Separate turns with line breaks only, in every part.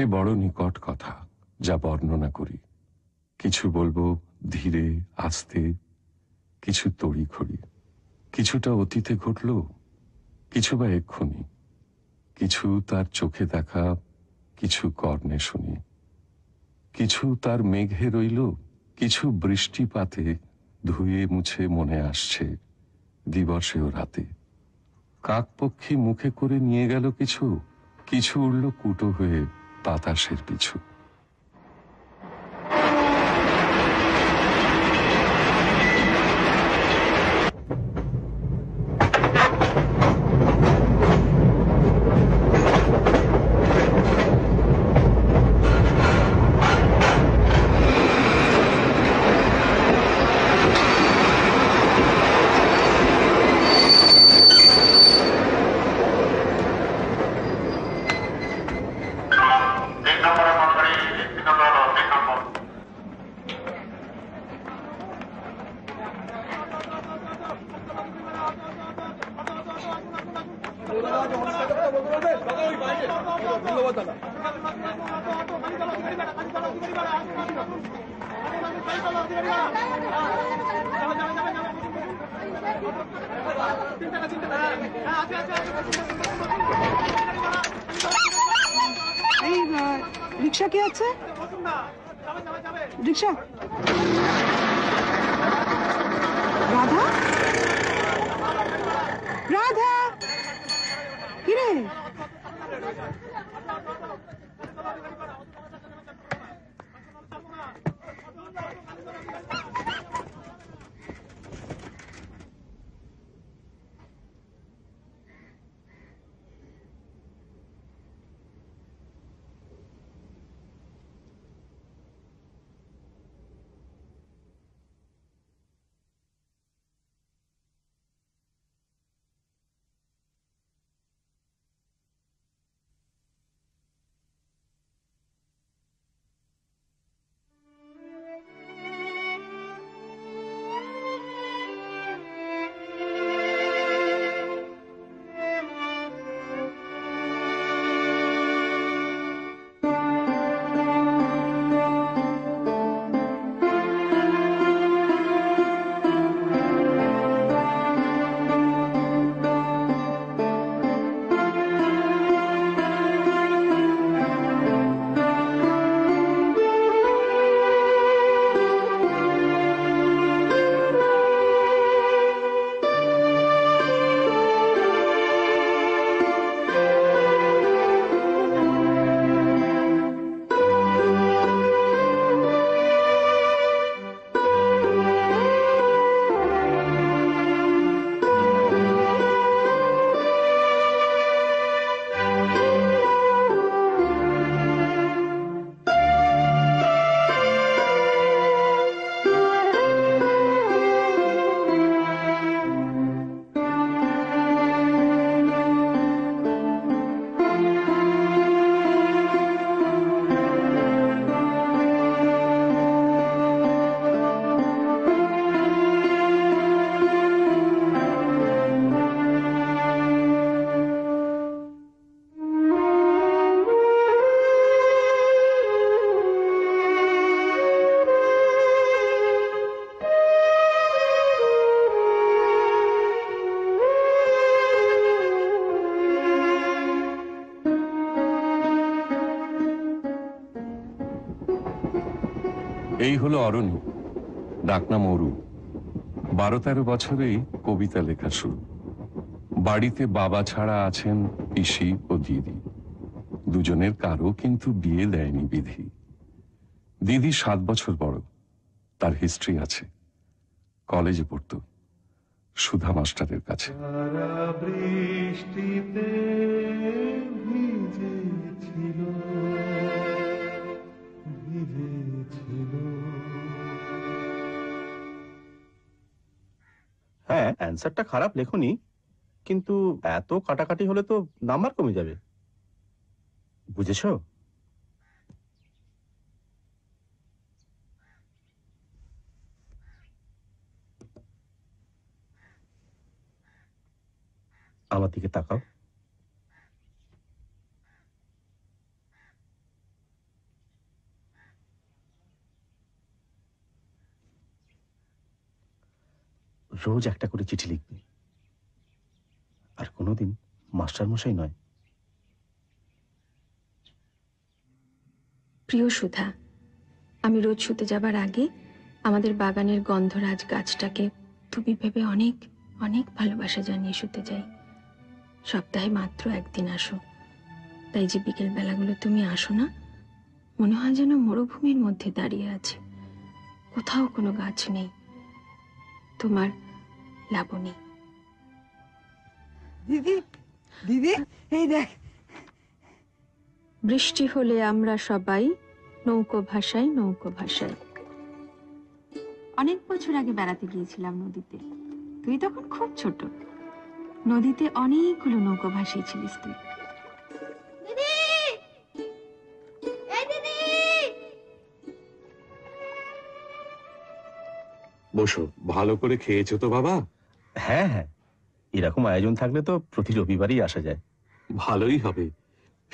সে বড় নিকট কথা যা বর্ণনা করি কিছু বলবো ধীরে আস্তে কিছু খড়ি কিছুটা অতীতে ঘটল কিছু বা এক্ষুনি কিছু তার চোখে দেখা কিছু কর্ণে শুনি কিছু তার মেঘে রইল কিছু বৃষ্টিপাতে ধুয়ে মুছে মনে আসছে দিবসে ও রাতে কাকপক্ষী মুখে করে নিয়ে গেল কিছু কিছু উড়ল কুটো হয়ে বাতাসের পিছু হলো অরণি ডাকনাম অরু বারো তেরো বছরেই কবিতা লেখা শুরু বাড়িতে বাবা ছাড়া আছেন পিসি ও দিদি দুজনের কারও কিন্তু বিয়ে দেয়নি বিধি দিদি সাত বছর বড় তার হিস্ট্রি আছে কলেজে পড়ত সুধা মাস্টারের কাছে বৃষ্টিতে
অ্যান্সারটা খারাপ লেখনি কিন্তু এত কাটাকাটি হলে তো নাম্বার কমে যাবে বুঝেছ
আমার দিকে তাকাও
রোজ একটা করে চিঠি লিখবি আর কোনোদিন মাস্টারমশাই নয়
প্রিয় সুধা আমি রোজ শুতে যাবার আগে আমাদের বাগানের গন্ধরাজ গাছটাকে তুমি ভেবে অনেক অনেক ভালোবাসা জানিয়ে শুতে যাই সপ্তাহে মাত্র একদিন আসো তাই যে বিকেল বেলাগুলো তুমি আসো না মনে হয় যেন মরুভূমির মধ্যে দাঁড়িয়ে আছে কোথাও কোনো গাছ নেই তোমার লাবণী দিদি দিদি এই দেখ বৃষ্টি হলে আমরা সবাই নৌকো ভাষায় নৌকো ভাষায় অনেক বছর আগে বেড়াতে গিয়েছিলাম নদীতে তুই তখন খুব ছোট নদীতে অনেকগুলো নৌকো ভাসিয়েছিলিস তুই
বসো ভালো করে খেয়েছো তো বাবা
হ্যাঁ হ্যাঁ এরকম আয়োজন থাকলে তো প্রতি
রবিবারই আসা যায় ভালোই হবে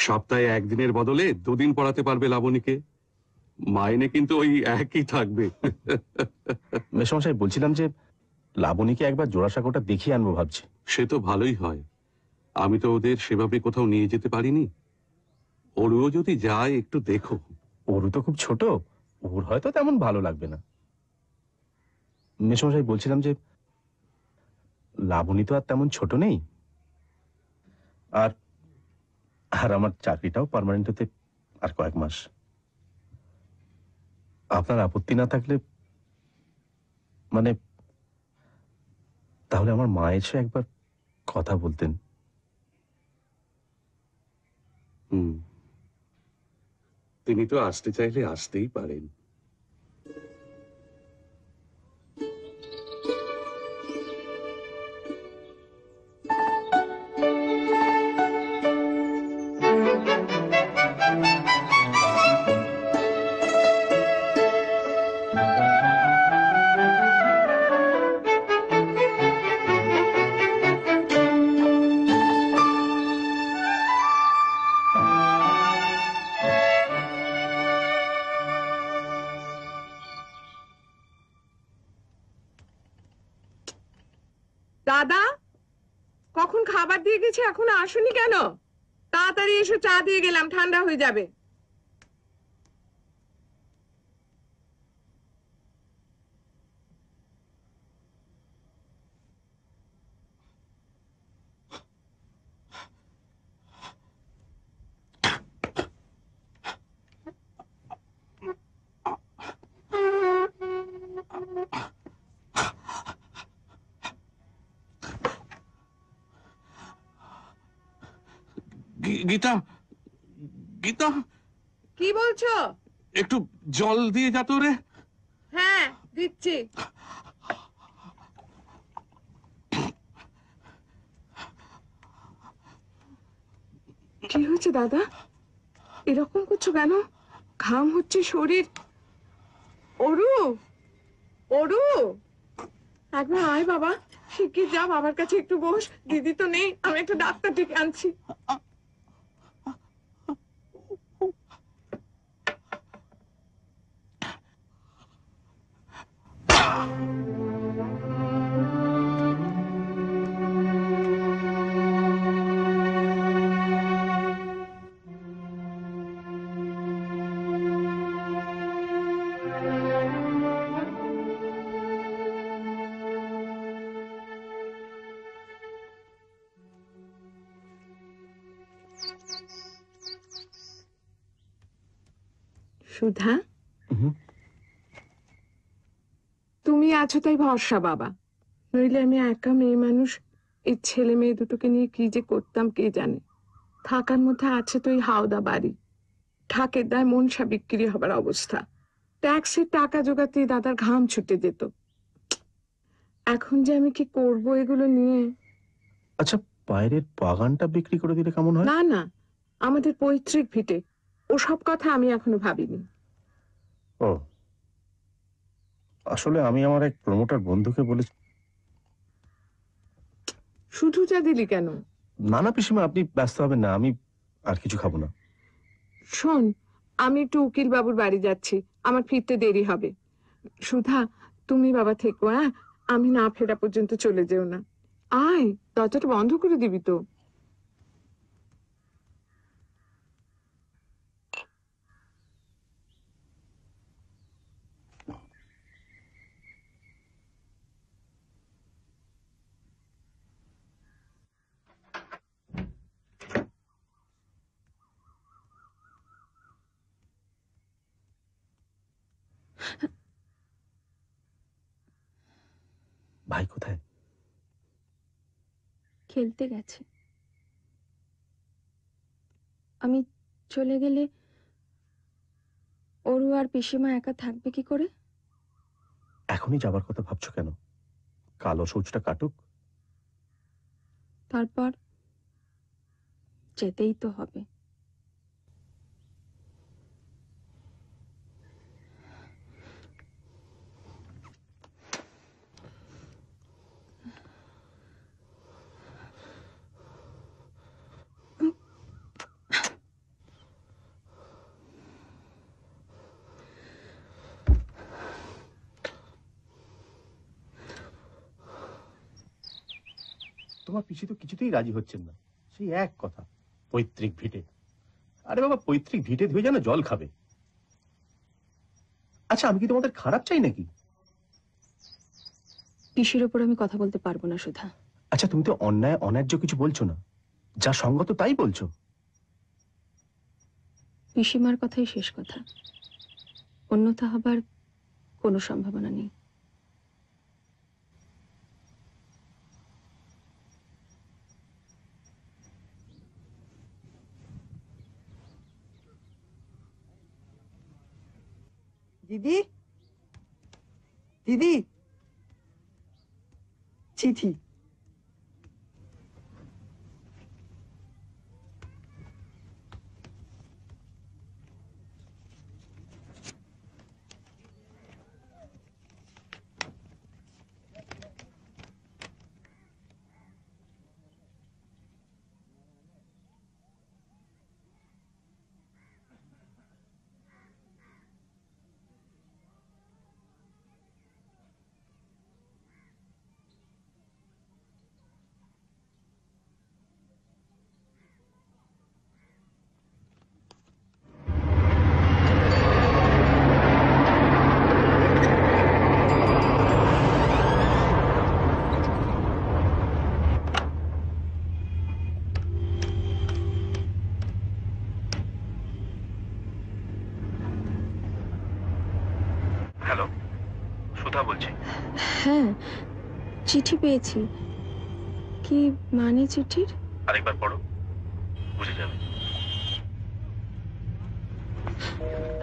সপ্তাহে একদিনের বদলে দুদিন পড়াতে পারবে লাবণীকে মাইনে কিন্তু ওই একই থাকবে
মেশমশাই বলছিলাম যে লাবণীকে একবার জোড়াসাঁকোটা দেখিয়ে আনবো ভাবছি
সে তো ভালোই হয় আমি তো ওদের সেভাবে কোথাও নিয়ে যেতে পারিনি ওরুও যদি যায় একটু
দেখো ওরু তো খুব ছোট ওর হয়তো তেমন ভালো লাগবে না মেশমশাই বলছিলাম যে লাবণী তো আর তেমন ছোট নেই আর আর আমার চাকরিটাও পারমানেন্ট হতে আর কয়েক মাস আপনার আপত্তি না থাকলে মানে তাহলে আমার মা এসে একবার কথা বলতেন
তিনি তো আসতে চাইলে আসতেই পারেন
এখন আসুনি কেন তাড়াতাড়ি এসো চা দিয়ে গেলাম ঠান্ডা হয়ে যাবে
গীতা গীতা কি বলছো একটু জল দিয়ে যা তো রে
হ্যাঁ দিচ্ছি কি হয়েছে দাদা এরকম করছো কেন ঘাম হচ্ছে শরীর অরু অরু একবার আয় বাবা শিগগির যা বাবার কাছে একটু বস দিদি তো নেই আমি একটু ডাক্তার ডেকে আনছি সুধা তুমি আছো তাই ভরসা বাবা নইলে আমি একা মেয়ে মানুষ এই ছেলে মেয়ে দুটোকে নিয়ে কি যে করতাম কে জানে থাকার মধ্যে আছে তো এই হাওদা বাড়ি ঠাকের দায় মনসা বিক্রি হবার অবস্থা ট্যাক্সের টাকা জোগাতে দাদার ঘাম ছুটে যেত এখন যে আমি কি করব এগুলো নিয়ে আচ্ছা বাইরের
বাগানটা বিক্রি করে দিলে কেমন হয় না
না আমাদের পৈতৃক ভিটে ও সব কথা আমি এখনো ভাবিনি
ও আসলে আমি আমার এক প্রমোটার বন্ধুকে বলেছি
শুধু চা দিলি কেন
নানা পিসিমা আপনি ব্যস্ত হবেন না আমি আর কিছু খাবো না
শোন আমি একটু উকিল বাবুর বাড়ি যাচ্ছি আমার ফিরতে দেরি হবে সুধা তুমি বাবা থেকো হ্যাঁ আমি না ফেরা পর্যন্ত চলে যেও না আয় দরজাটা বন্ধ করে দিবি তো ভাই কোথায় খেলতে গেছে আমি চলে গেলে অরু আর পিসিমা একা থাকবে কি করে
এখনই যাবার কথা ভাবছো কেন কালো সূচটা কাটুক
তারপর যেতেই তো হবে
তোমার পিছিয়ে তো কিছুতেই রাজি হচ্ছেন না সেই এক কথা পৈতৃক ভিটে আরে বাবা পৈতৃক ভিটে ধুয়ে যেন জল খাবে আচ্ছা আমি কি তোমাদের খারাপ চাই নাকি
পিসির ওপর আমি কথা বলতে পারবো না সুধা
আচ্ছা তুমি তো অন্যায় অন্যায্য কিছু বলছো না যা সঙ্গত তাই বলছো
পিসিমার কথাই শেষ কথা অন্যথা হবার কোনো সম্ভাবনা নেই 弟弟，弟弟，弟弟。হ্যাঁ চিঠি পেয়েছি কি মানে চিঠির আরেকবার পড়ো বুঝে যাবে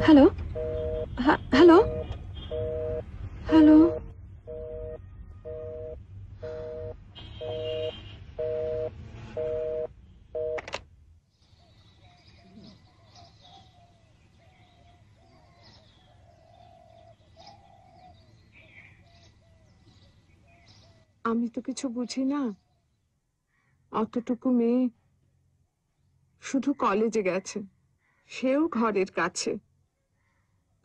হ্যালো হ্যাঁ, হ্যালো হ্যালো আমি তো কিছু বুঝি না অতটুকু মেয়ে শুধু কলেজে গেছে সেও ঘরের কাছে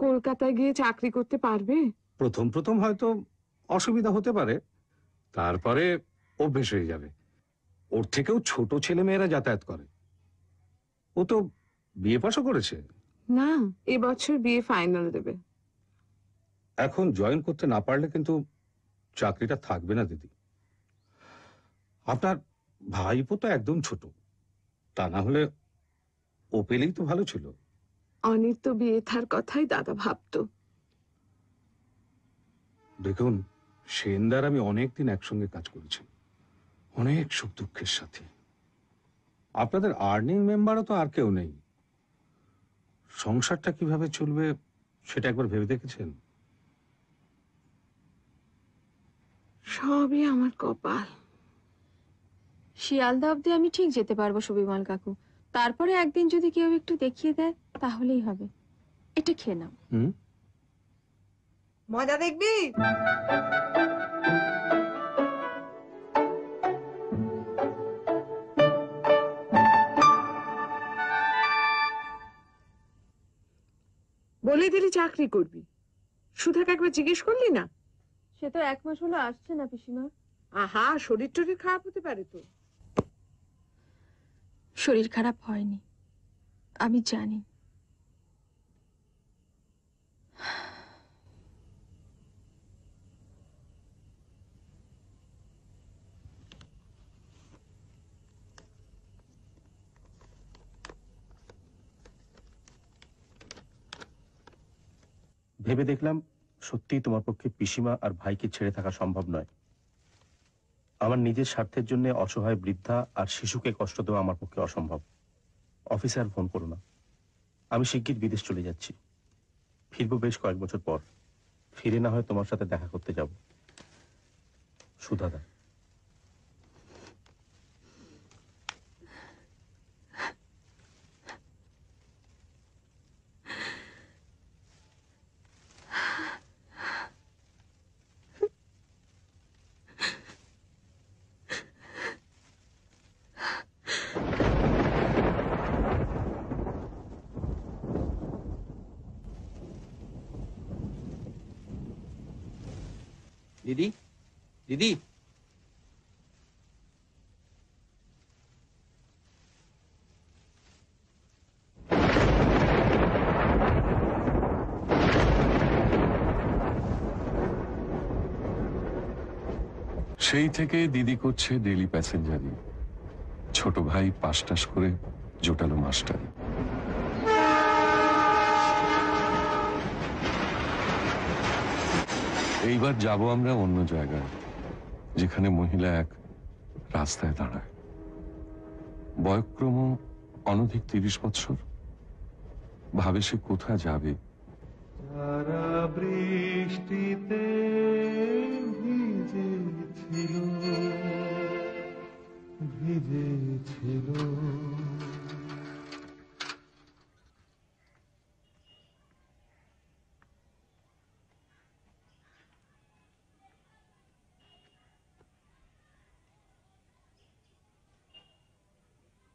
কলকাতায় গিয়ে চাকরি করতে পারবে
প্রথম প্রথম হয়তো অসুবিধা হতে পারে তারপরে অভ্যেস হয়ে যাবে ওর থেকেও ছোট
ছেলে মেয়েরা যাতায়াত করে ও তো বিয়ে পাশও করেছে
না
এবছর বিয়ে ফাইনাল দেবে
এখন জয়েন করতে না পারলে কিন্তু চাকরিটা থাকবে না দিদি আপনার ভাইপো তো একদম ছোট তা না হলে ও পেলেই তো ভালো ছিল
অনির তো বিয়ে থার কথাই দাদা ভাবত
দেখুন সেনদার আমি অনেকদিন একসঙ্গে কাজ করেছি অনেক সুখ দুঃখের সাথে আপনাদের আর্নিং মেম্বারও তো আর কেউ নেই সংসারটা কিভাবে চলবে সেটা একবার ভেবে দেখেছেন
সবই আমার কপাল শিয়ালদা অব্দি আমি ঠিক যেতে পারবো সুবিমল কাকু তারপরে একদিন যদি কেউ একটু দেখিয়ে দেয় তাহলেই হবে এটা খেয়ে নাও মজা দেখবি বলে দিলি চাকরি করবি সুধাকে একবার জিজ্ঞেস করলি না সে তো এক মাস হলো আসছে না পিসিমা আহা শরীর টরীর খারাপ হতে পারে তো শরীর খারাপ হয়নি আমি জানি
ভেবে দেখলাম সত্যিই তোমার পক্ষে পিসিমা আর ভাইকে ছেড়ে থাকা সম্ভব নয় আমার নিজের স্বার্থের জন্য অসহায় বৃদ্ধা আর শিশুকে কষ্ট দেওয়া আমার পক্ষে অসম্ভব অফিসার ফোন করো না আমি শিগগির বিদেশ চলে যাচ্ছি ফিরব বেশ কয়েক বছর পর ফিরে না হয় তোমার সাথে দেখা করতে যাব সুধাদা
সেই থেকে দিদি করছে ডেলি প্যাসেঞ্জারি ছোট ভাই পাশটাস করে জোটালো মাস্টার এইবার যাব আমরা অন্য জায়গায় যেখানে মহিলা এক রাস্তায় দাঁড়ায় বয়ক্রম অনধিক তিরিশ বৎসর ভাবে সে কোথা যাবে
বৃষ্টিতে ছিল ভিজে ছিল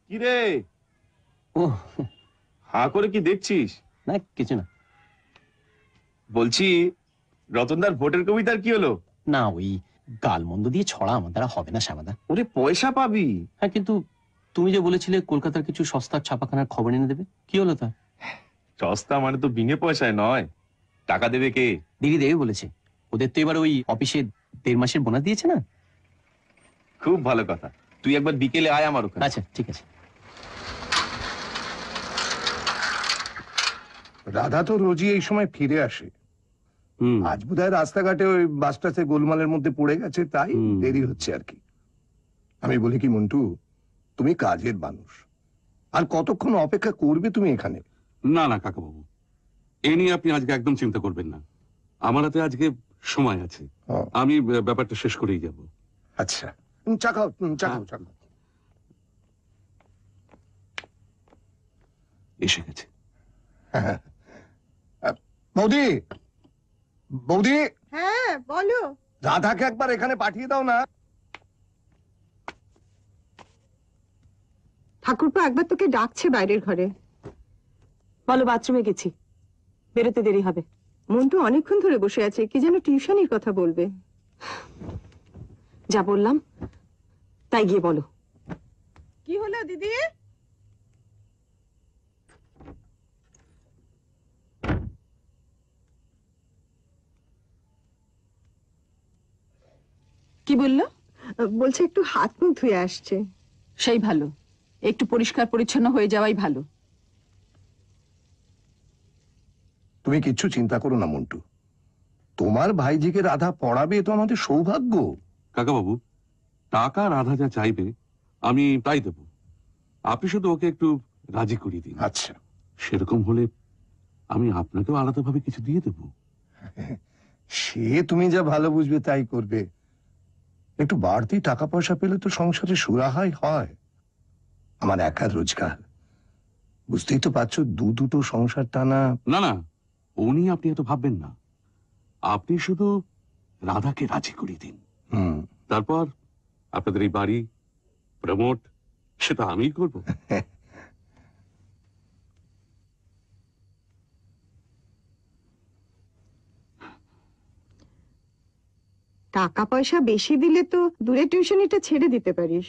কিরে ও হা করে কি দেখছিস না কিছু
না বলছি রতনদার ভোটের কবিতার কি হলো না ওই গালমন্দ দিয়ে ছড়া আমার দ্বারা হবে না শ্যামাদা ওরে পয়সা পাবি হ্যাঁ কিন্তু তুমি যে বলেছিলে কলকাতার কিছু সস্তা ছাপাখানার খবর এনে দেবে কি হলো তা সস্তা মানে তো
বিনে পয়সায় নয় টাকা দেবে কে দিদি দেবে বলেছে ওদের তো এবার ওই অফিসে
দেড় মাসের বোনাস দিয়েছে না খুব
ভালো কথা তুই একবার বিকেলে আয় আমার ওখানে আচ্ছা ঠিক আছে
রাধা তো রোজই এই সময় ফিরে আসে আজ বোধ হয় রাস্তাঘাটে ওই বাসটা সে গোলমালের মধ্যে পড়ে গেছে তাই দেরি হচ্ছে আর কি আমি বলি কি মন্টু তুমি
কাজের মানুষ আর কতক্ষণ
অপেক্ষা করবে তুমি এখানে
না না কাকাবাবু এ নিয়ে আপনি আজকে একদম চিন্তা করবেন না আমার হাতে আজকে সময় আছে আমি ব্যাপারটা শেষ করেই যাব আচ্ছা চাকাও চাকাও চাকাও এসে গেছে
বৌদি বৌদি
হ্যাঁ বলো
রাধাকে একবার এখানে পাঠিয়ে দাও না
ঠাকুরপো একবার তোকে ডাকছে বাইরের ঘরে বলো বাথরুমে গেছি বেরোতে দেরি হবে মন তো অনেকক্ষণ ধরে বসে আছে কি যেন টিউশনির কথা বলবে যা বললাম তাই গিয়ে বলো কি হলো দিদি কি বললো বলছে একটু হাত মুখ ধুয়ে আসছে সেই ভালো একটু পরিষ্কার পরিচ্ছন্ন হয়ে যাওয়াই ভালো
তুমি কিছু চিন্তা করো না মন্টু তোমার ভাইজিকে রাধা পড়াবে তো আমাদের
সৌভাগ্য কাকাবাবু টাকা রাধা যা চাইবে আমি তাই দেব আপনি শুধু ওকে একটু রাজি করিয়ে দিন আচ্ছা সেরকম হলে আমি
আপনাকেও আলাদাভাবে কিছু দিয়ে দেব সে তুমি যা ভালো বুঝবে তাই করবে একটু বাড়তি টাকা পয়সা পেলে তো সংসারে সুরাহাই হয় আমার একা রোজগার বুঝতেই তো পারছো দু দুটো সংসার টানা
না না উনি আপনি এত ভাববেন না আপনি শুধু রাধাকে রাজি করিয়ে দিন তারপর আপনাদের এই বাড়ি প্রমোট সেটা আমি করব
টাকা পয়সা বেশি দিলে তো দূরে টিউশনিটা ছেড়ে দিতে পারিস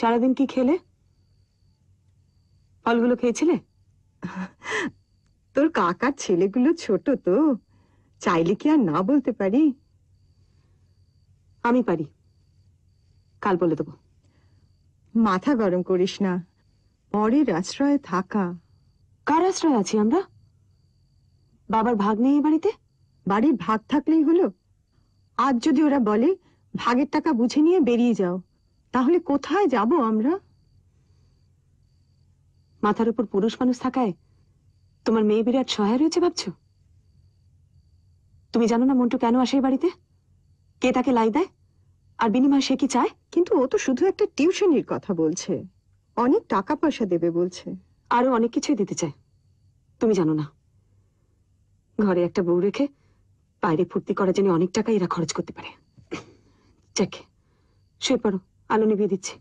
সারাদিন কি খেলে ফলগুলো খেয়েছিলে তোর কাকার ছেলেগুলো ছোট তো চাইলে কি আর না বলতে পারি আমি পারি কাল বলে দেব মাথা গরম করিস না পরের আশ্রয়ে থাকা কার আশ্রয় আছি আমরা বাবার ভাগ নেই এই বাড়িতে বাড়ির ভাগ থাকলেই হলো আজ যদি ওরা বলে ভাগের টাকা বুঝে নিয়ে বেরিয়ে যাও তাহলে কোথায় যাব আমরা মাথার উপর পুরুষ মানুষ থাকায় তোমার মেয়ে বিরাট সহায় রয়েছে ভাবছ তুমি জানো না মন্টু কেন আসে এই বাড়িতে কে তাকে লাই দেয় আর বিনিময় সে কি চায় কিন্তু ও তো শুধু একটা টিউশনির কথা বলছে অনেক টাকা পয়সা দেবে বলছে আরো অনেক কিছুই দিতে চায় তুমি জানো না ঘরে একটা বউ রেখে বাইরে ফুর্তি করার জন্য অনেক টাকা এরা খরচ করতে পারে যাক শুয়ে পড়ো আলো নিভিয়ে দিচ্ছে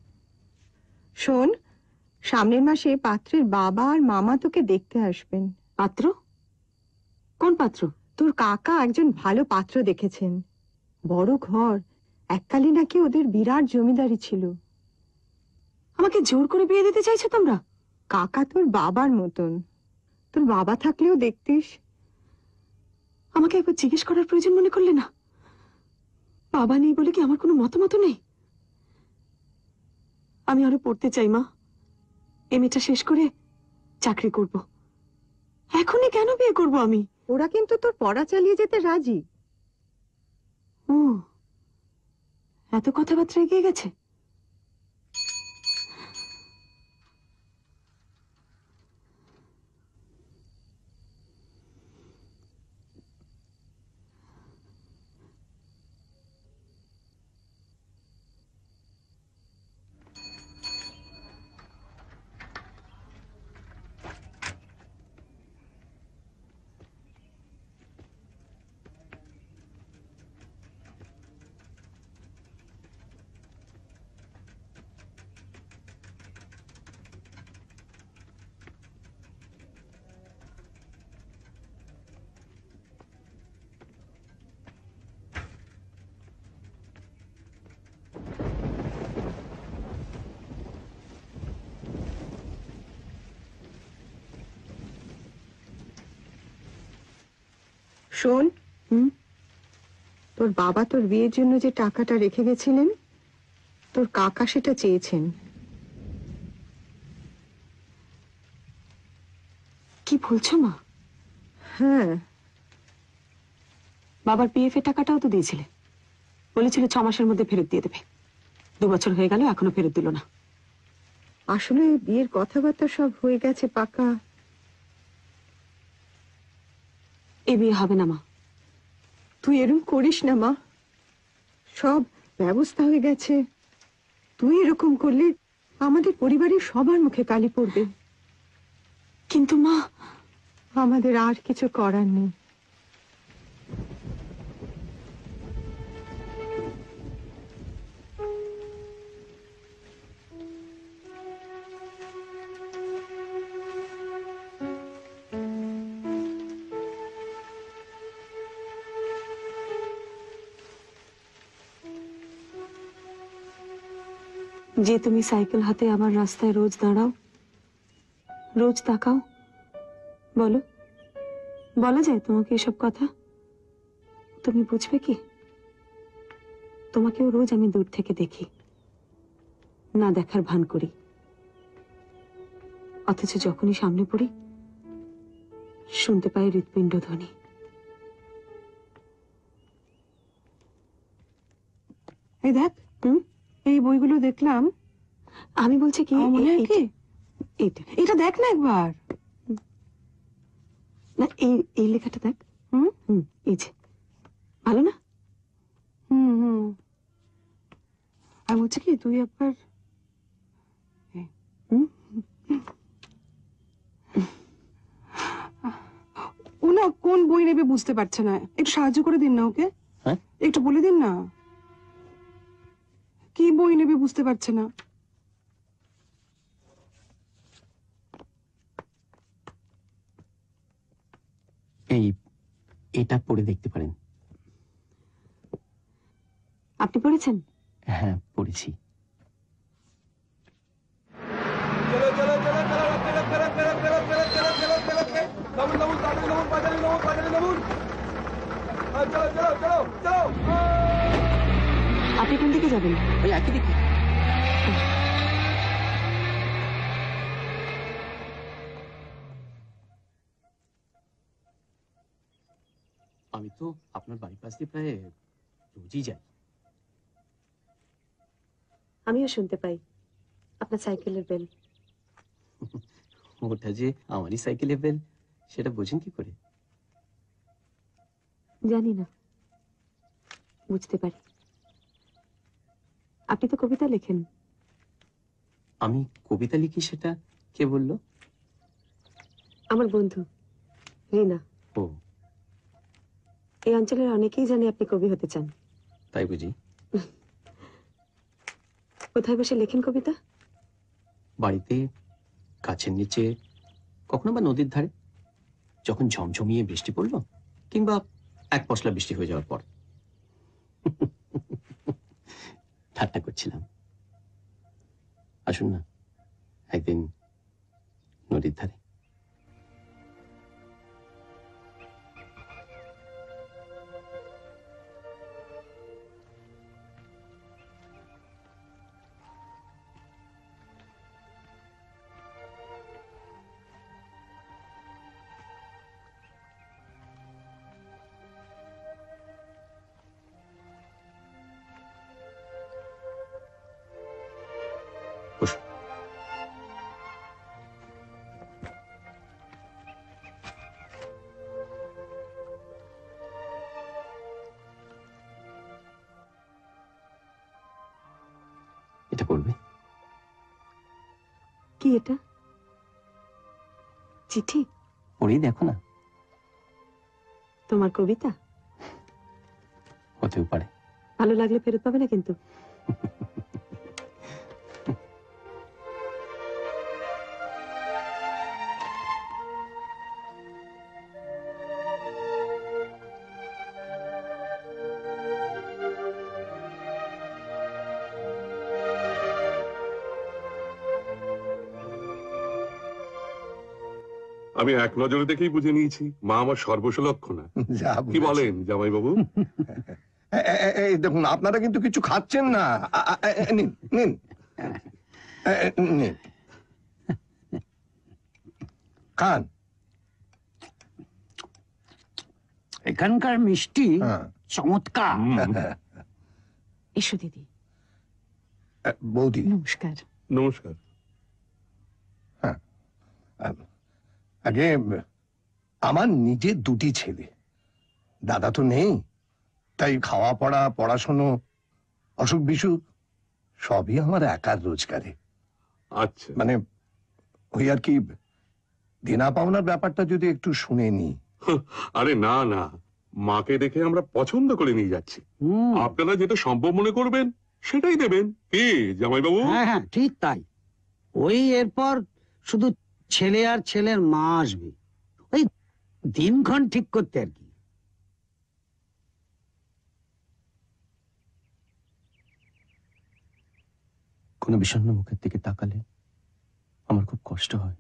শোন সামনের মাসে পাত্রের বাবা আর মামা তোকে দেখতে আসবেন পাত্র কোন পাত্র তোর কাকা একজন ভালো পাত্র দেখেছেন বড় ঘর এককালে নাকি ওদের বিরাট জমিদারি ছিল আমাকে জোর করে বিয়ে দিতে চাইছো তোমরা কাকা তোর বাবার মতন তোর বাবা থাকলেও দেখতিস আমাকে একবার জিজ্ঞেস করার প্রয়োজন মনে করলে না বাবা নেই বলে কি আমার কোনো মতামত নেই আমি আরো পড়তে চাই মা এম এটা শেষ করে চাকরি করব এখনই কেন বিয়ে করব আমি ওরা কিন্তু তোর পড়া চালিয়ে যেতে রাজি ও এত কথাবার্তা এগিয়ে গেছে শোন হুম তোর বাবা তোর বিয়ের জন্য যে টাকাটা রেখে গেছিলেন তোর কাকা সেটা চেয়েছেন কি বলছো মা হ্যাঁ বাবার পিএফ এর টাকাটাও তো দিয়েছিলে বলেছিল ছ মাসের মধ্যে ফেরত দিয়ে দেবে দু বছর হয়ে গেল এখনো ফেরত দিল না আসলে বিয়ের কথাবার্তা সব হয়ে গেছে পাকা এ বিয়ে হবে না মা তুই এরকম করিস না মা সব ব্যবস্থা হয়ে গেছে তুই এরকম করলে আমাদের পরিবারের সবার মুখে কালি পড়বে কিন্তু মা আমাদের আর কিছু করার নেই যে তুমি সাইকেল হাতে আমার রাস্তায় রোজ দাঁড়াও রোজ তাকাও বলো বলা যায় তোমাকে এসব কথা তুমি বুঝবে কি তোমাকেও রোজ আমি দূর থেকে দেখি না দেখার ভান করি অথচ যখনই সামনে পড়ি শুনতে পাই হৃৎপিণ্ড ধ্বনি এই দেখ এই বইগুলো দেখলাম আমি বলছি কি এটা দেখ না একবার না এই এই লেখাটা দেখ হুম এই যে ভালো না বলছি কি তুই একবার ও না কোন বই নেবে বুঝতে পারছে না একটু সাহায্য করে দিন না ওকে হ্যাঁ? একটু বলে দিন না কি বই নেবে বুঝতে পারছে না
এই এটা পড়ে দেখতে পারেন
আপনি পড়েছেন হ্যাঁ পড়েছি আপনি কোন দিকে
যাবেন ওই একই দিকে
আমি তো আপনার বাড়ির পাশে প্রায় রোজই যাই
আমিও শুনতে পাই আপনার সাইকেলের বেল
ওটা যে আমারই সাইকেলের বেল সেটা বোঝেন কি করে
জানি না বুঝতে পারি আপনি তো কবিতা লেখেন
আমি কবিতা লিখি সেটা কে বলল
আমার বন্ধু রিনা ও এই অঞ্চলের অনেকেই জানে আপনি কবি হতে চান তাই বুঝি কোথায় বসে লেখেন কবিতা
বাড়িতে গাছের নিচে কখনো বা নদীর ধারে যখন ঝমঝমিয়ে বৃষ্টি পড়ল কিংবা এক পশলা বৃষ্টি হয়ে যাওয়ার পর ঠাট্টা করছিলাম আসুন না একদিন নদীর ধারে চিঠি পড়েই দেখো না
তোমার কবিতা হতেও পারে ভালো লাগলে ফেরত পাবে না কিন্তু
আমি এক নজরে দেখেই বুঝে নিয়েছি মা আমার সর্বসলক্ষণা কি বলেন জামাই বাবু
দেখুন আপনারা কিন্তু কিছু খাচ্ছেন না নিন নিন খান এখানকার মিষ্টি হ্যাঁ। চমৎকার এসো দিদি বৌদি নমস্কার নমস্কার হ্যাঁ আগে আমার নিজের দুটি ছেলে দাদা তো নেই তাই খাওয়া পড়া পড়াশুনো অসুখ বিসুখ সবই আমার একার রোজগারে আচ্ছা মানে ওই আর কি দেনা পাওনার ব্যাপারটা যদি একটু শুনে নি
আরে না না মাকে দেখে আমরা পছন্দ করে নিয়ে যাচ্ছি আপনারা যেটা সম্ভব মনে করবেন সেটাই
দেবেন কি জামাইবাবু হ্যাঁ হ্যাঁ ঠিক তাই ওই এরপর শুধু ছেলে আর ছেলের মা আসবে ওই দিনক্ষণ ঠিক করতে আর কি কোনো বিষণ্ন মুখের দিকে তাকালে আমার খুব কষ্ট হয়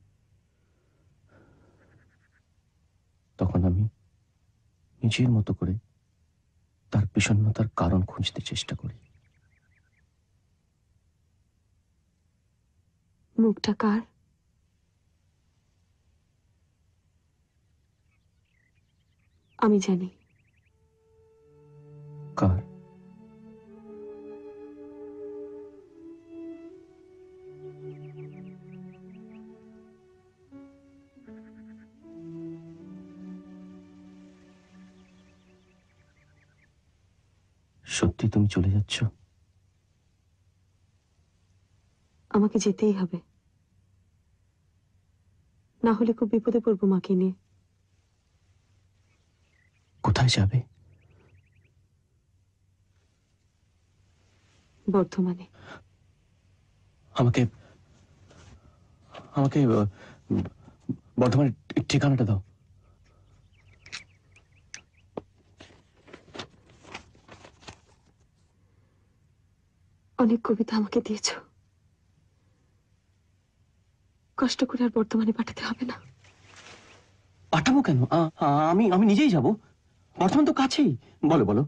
তখন আমি নিজের মতো করে তার বিষণ্নতার কারণ খুঁজতে চেষ্টা করি
মুখটা কার আমি জানি
কার
সত্যি তুমি চলে যাচ্ছ
আমাকে যেতেই হবে না হলে খুব বিপদে পড়বো মাকে নিয়ে যাবে বর্তমানে
আমাকে আমাকে বর্তমানে ঠিকানাটা দাও
অনেক কবিতা আমাকে দিয়েছ কষ্ট করে আর বর্তমানে পাঠাতে হবে না
পাঠাবো কেন আমি আমি নিজেই যাবো অর্থন তো কাছেই বলো বলো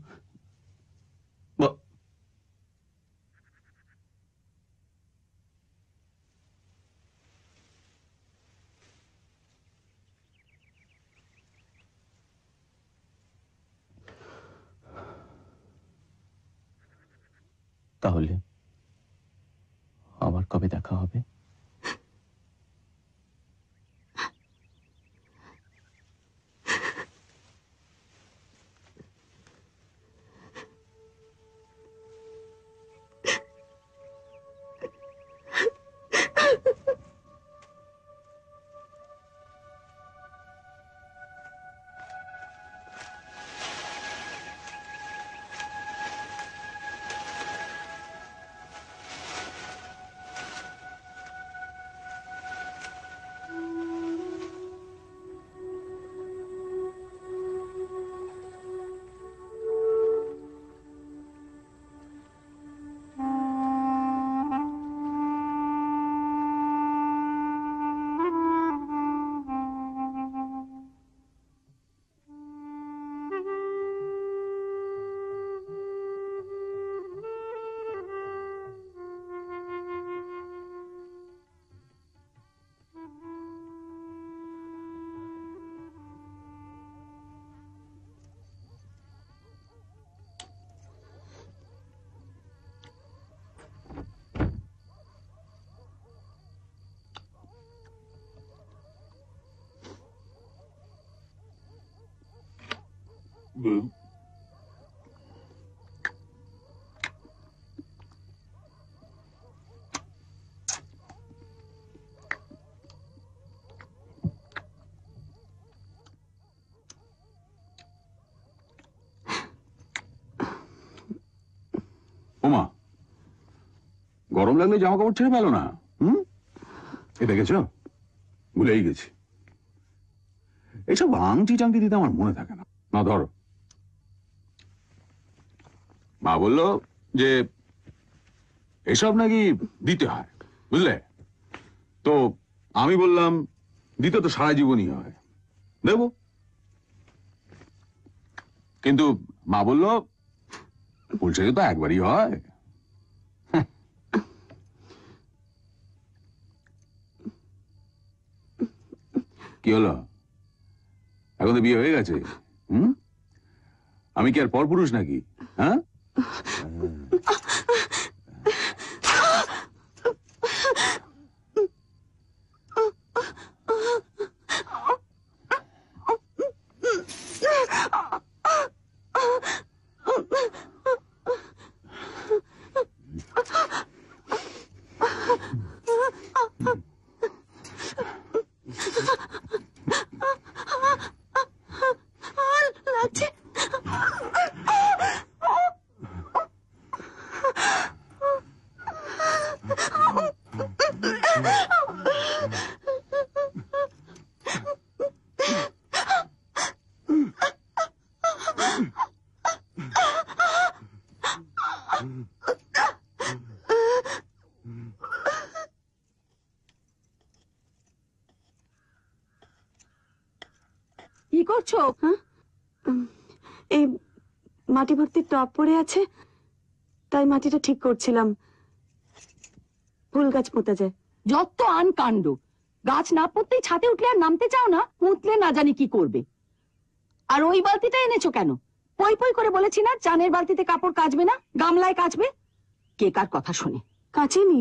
গরম লাগলে জামা কাপড় ছেড়ে পেলো না হুম এটা গেছ ভুলেই গেছি এসব আংটি টাংটি দিতে আমার মনে থাকে না না ধরো মা বললো যে এসব নাকি দিতে হয় বুঝলে তো আমি বললাম দিতে তো সারা জীবনই হয় দেব কিন্তু মা বলল ফুলসে তো একবারই হয় কি হলো এখন তো বিয়ে হয়ে গেছে হুম আমি কি আর পরপুরুষ নাকি হ্যাঁ
দাগ পড়ে আছে তাই মাটিটা ঠিক করছিলাম ফুল গাছ পোঁতা যায় যত আন কাণ্ড গাছ না পড়তেই ছাতে উঠলে আর নামতে চাও না পুঁতলে না জানি কি করবে আর ওই বালতিটা এনেছো কেন পই পই করে বলেছি না চানের বালতিতে কাপড় কাচবে না গামলায় কাচবে কে কার কথা শুনে কাচেনি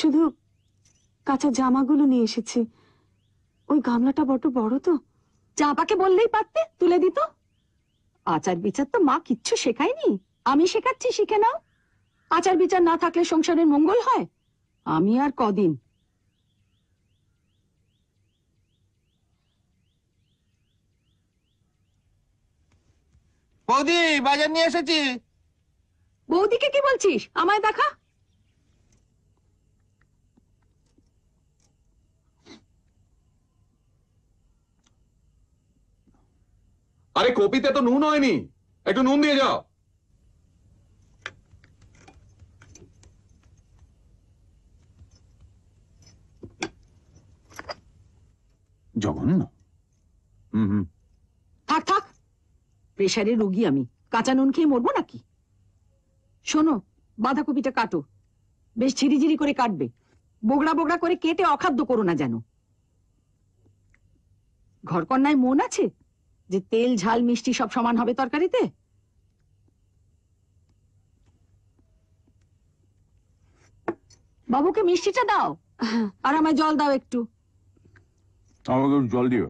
শুধু কাঁচা জামাগুলো নিয়ে এসেছি ওই গামলাটা বড় বড় তো চাপাকে বললেই পারতে তুলে দিত আচার বিচার তো মা কিচ্ছু শেখায়নি আমি শেখাচ্ছি শিখে নাও আচার বিচার না থাকলে সংসারের মঙ্গল হয় আমি আর কদিন বৌদি বাজার নিয়ে এসেছি বৌদিকে কি বলছিস আমায় দেখা
আরে কপিতে তো
নুন হয়নি একটু নুন দিয়ে যাও জঘন্য
থাক থাক প্রেশারে রুগী আমি কাঁচা নুন খেয়ে মরবো নাকি শোনো বাঁধাকপিটা কাটো বেশ ঝিরিঝিরি করে কাটবে বোগড়া বোগড়া করে কেটে অখাদ্য করো না যেন ঘরকন্যায় মন আছে যে তেল ঝাল মিষ্টি সব সমান হবে তরকারিতে বাবুকে মিষ্টিটা দাও আর আমায় জল দাও একটু
আমাকে জল দিও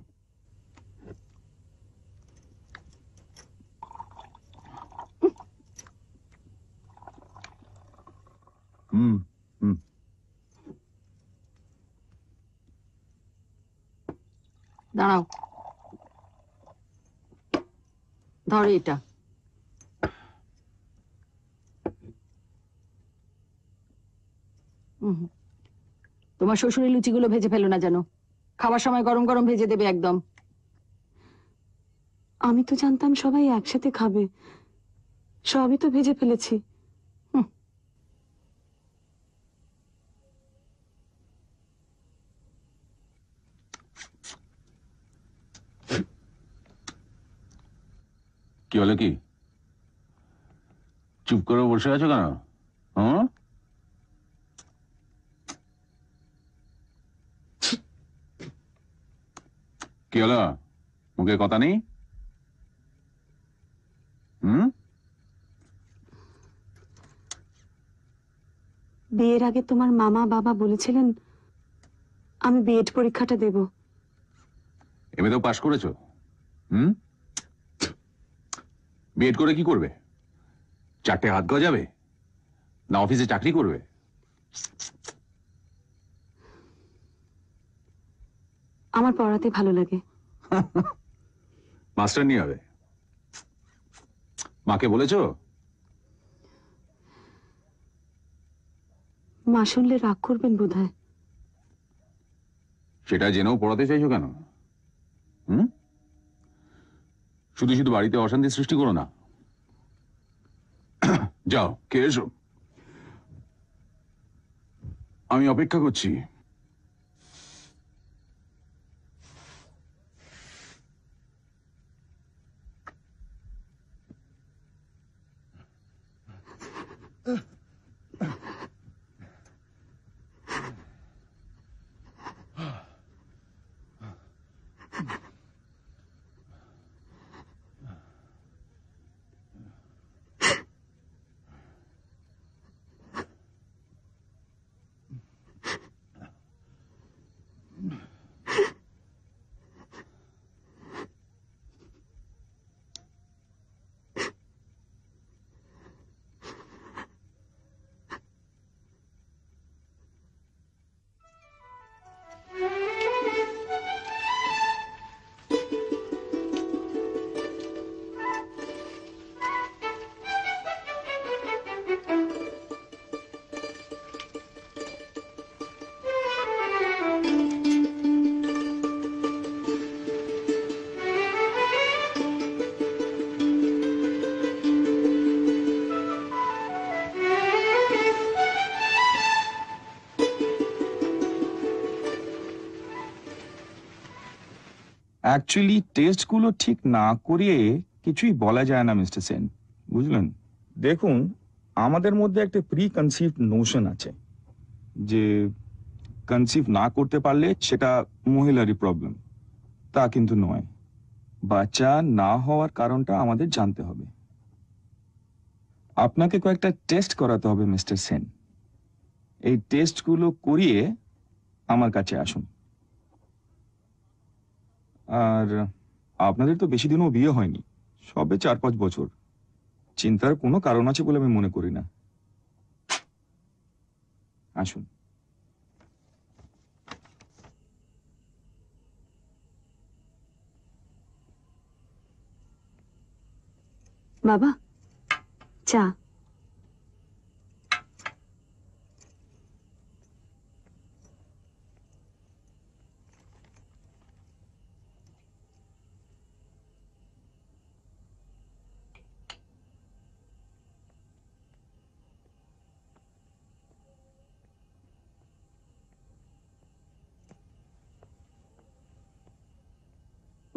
দাঁড়াও ধরো এটা তোমার শ্বশুরের লুচিগুলো ভেজে ফেলো না জানো খাওয়ার সময় গরম গরম ভেজে দেবে একদম আমি তো জানতাম সবাই একসাথে খাবে সবই তো ভেজে ফেলেছি
কি হলো কি চুপ করে বসে আছো কেন হুম কি হলো মুখে কথা নেই
হুম
বিয়ের আগে তোমার মামা বাবা বলেছিলেন আমি বিএড পরীক্ষাটা দেব
এমএ তো পাশ করেছো হুম বিএড করে কি করবে চারটে হাত গজাবে না অফিসে চাকরি করবে
আমার পড়াতে ভালো লাগে
মাস্টার নিয়ে হবে মাকে বলেছো
মা শুনলে রাগ করবেন বোধ
সেটা জেনেও পড়াতে চাইছো কেন হুম শুধু শুধু বাড়িতে অশান্তি সৃষ্টি করো না যাও কে এসো আমি অপেক্ষা করছি
অ্যাকচুয়ালি টেস্টগুলো ঠিক না করিয়ে কিছুই বলা যায় না মিস্টার সেন বুঝলেন দেখুন আমাদের মধ্যে একটা প্রি কনসিভ নোশন আছে যে কনসিভ না করতে পারলে সেটা মহিলারই প্রবলেম তা কিন্তু নয় বাচ্চা না হওয়ার কারণটা আমাদের জানতে হবে আপনাকে কয়েকটা টেস্ট করাতে হবে মিস্টার সেন এই টেস্টগুলো করিয়ে আমার কাছে আসুন আর আপনাদের তো বেশি দিনও বিয়ে হয়নি সবে চার পাঁচ বছর চিন্তার কোনো কারণ আছে বলে আমি মনে করি না আসুন
বাবা চা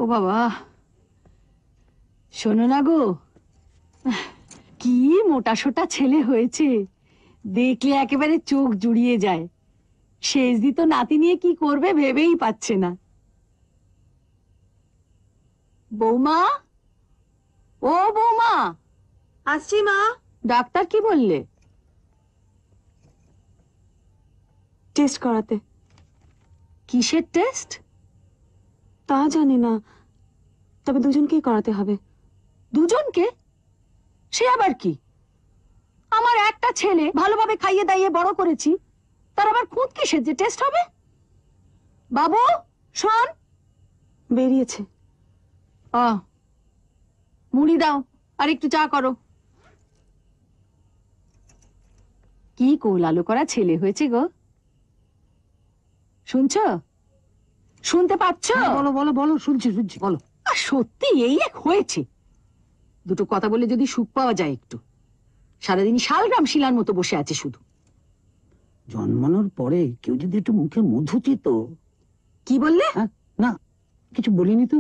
ও বাবা শোনো না গো কি মোটা সোটা ছেলে হয়েছে দেখলে একেবারে চোখ জুড়িয়ে যায় শেষ দি তো নাতি নিয়ে কি করবে ভেবেই পাচ্ছে না বৌমা ও বৌমা আসছি মা ডাক্তার কি বললে টেস্ট করাতে কিসের টেস্ট তা জানি না তবে দুজনকেই করাতে হবে দুজনকে সে আবার কি আমার একটা ছেলে ভালোভাবে খাইয়ে দাইয়ে বড় করেছি তার আবার খুঁত কিসের যে টেস্ট হবে বাবু শোন বেরিয়েছে মুড়ি দাও আর একটু চা করো কি কোলালো করা ছেলে হয়েছে গো শুনছো শুনতে পাচ্ছ হ্যাঁ, বলো বলো বলো শুনছি শুনছি বলো সত্যি এই এক হয়েছে দুটো কথা বলে যদি সুখ পাওয়া যায় একটু সারাদিন শালগ্রাম শিলার মতো বসে আছে শুধু জন্মানোর পরে কেউ যদি একটু মুখে মধু চিত কি বললে হ্যাঁ, না কিছু বলিনি তো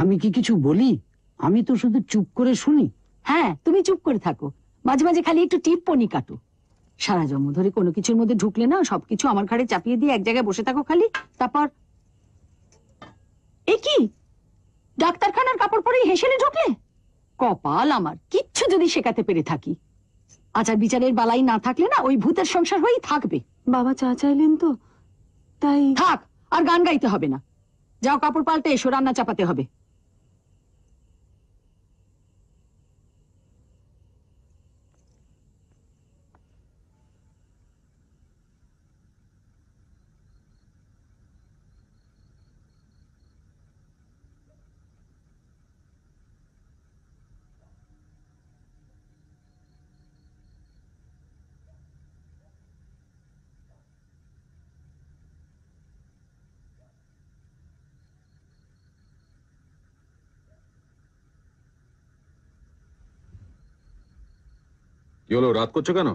আমি কি কিছু বলি আমি তো শুধু চুপ করে শুনি হ্যাঁ তুমি চুপ করে থাকো মাঝে মাঝে খালি একটু টিপ্পনি কাটো সারা জন্ম ধরে কোনো কিছুর মধ্যে ঢুকলে না সবকিছু আমার ঘাড়ে চাপিয়ে দিয়ে এক জায়গায় বসে থাকো খালি তারপর এ কি ডাক্তারখানার কাপড় পরেই হেসেলে ঢুকলে কপাল আমার কিচ্ছু যদি শেখাতে পেরে থাকি আচার বিচারের বালাই না থাকলে না ওই ভূতের সংসার হয়েই থাকবে বাবা চা চাইলেন তো তাই থাক আর গান গাইতে হবে না যাও কাপড় পাল্টে এসো রান্না চাপাতে হবে
কি হলো রাত করছো কেন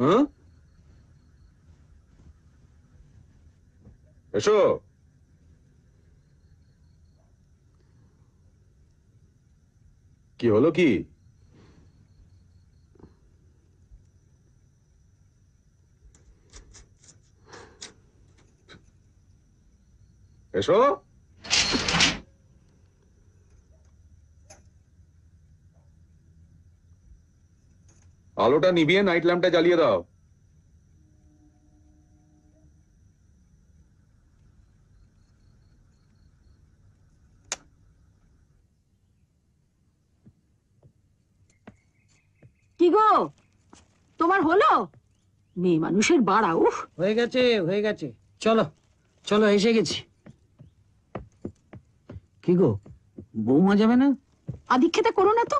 হ্যাঁ এসো কি হলো কি এসো আলোটা নিবিয়ে নাইট ল্যাম্পটা জ্বালিয়ে দাও
কি গো
তোমার হলো মেয়ে মানুষের বাড়া উফ হয়ে গেছে হয়ে গেছে চলো চলো এসে গেছি কি গো বৌমা যাবে না আদিক্ষেতা করো না তো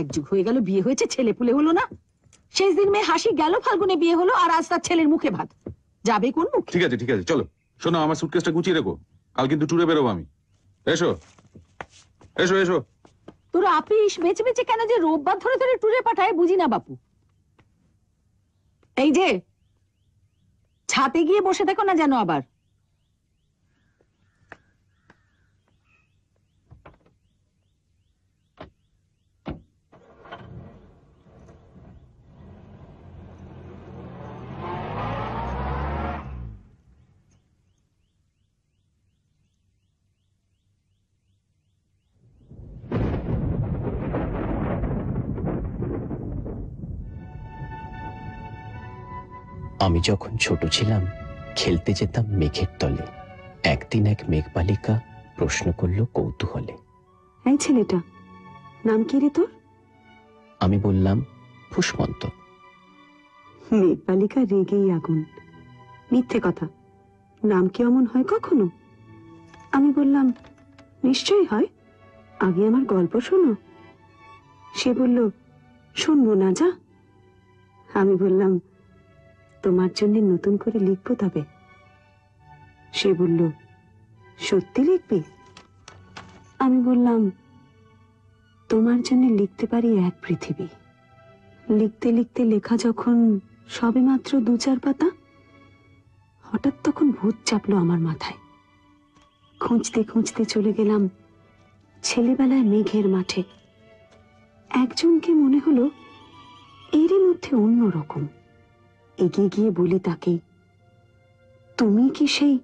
একযুগ হয়ে গেল বিয়ে হয়েছে ছেলে পুলে হলো না শেষ দিন মেয়ে হাসি গেল ফাল্গুনে বিয়ে হলো আর আজ তার ছেলের মুখে ভাত যাবে কোন মুখ ঠিক আছে ঠিক আছে চলো
শোনো আমার সুটকেসটা গুছিয়ে রেখো কাল কিন্তু ট্যুরে বেরোবো আমি এসো এসো এসো
তোর আপিস বেঁচে বেঁচে কেন যে রোববার ধরে ধরে ট্যুরে পাঠায় বুঝি না বাপু এই যে ছাতে গিয়ে বসে থাকো না যেন আবার
আমি যখন ছোট ছিলাম খেলতে যেতাম মেঘের তলে একদিন এক মেঘবালিকা প্রশ্ন করল কৌতূহলে
ছেলেটা নাম কি রে তোর আমি বললাম ফুসমন্ত মেঘবালিকা রেগেই আগুন মিথ্যে কথা নাম কি অমন হয় কখনো আমি বললাম নিশ্চয়ই হয় আগে আমার গল্প শোনো সে বলল শুনবো না যা আমি বললাম তোমার জন্য নতুন করে লিখব তবে সে বলল সত্যি লিখবি আমি বললাম তোমার জন্য লিখতে পারি এক পৃথিবী লিখতে লিখতে লেখা যখন সবে মাত্র দু চার পাতা হঠাৎ তখন ভূত চাপলো আমার মাথায় খুঁজতে খুঁজতে চলে গেলাম ছেলেবেলায় মেঘের মাঠে একজনকে মনে হলো এরই মধ্যে অন্যরকম রকম এগিয়ে গিয়ে বলি তাকে তুমি কি সেই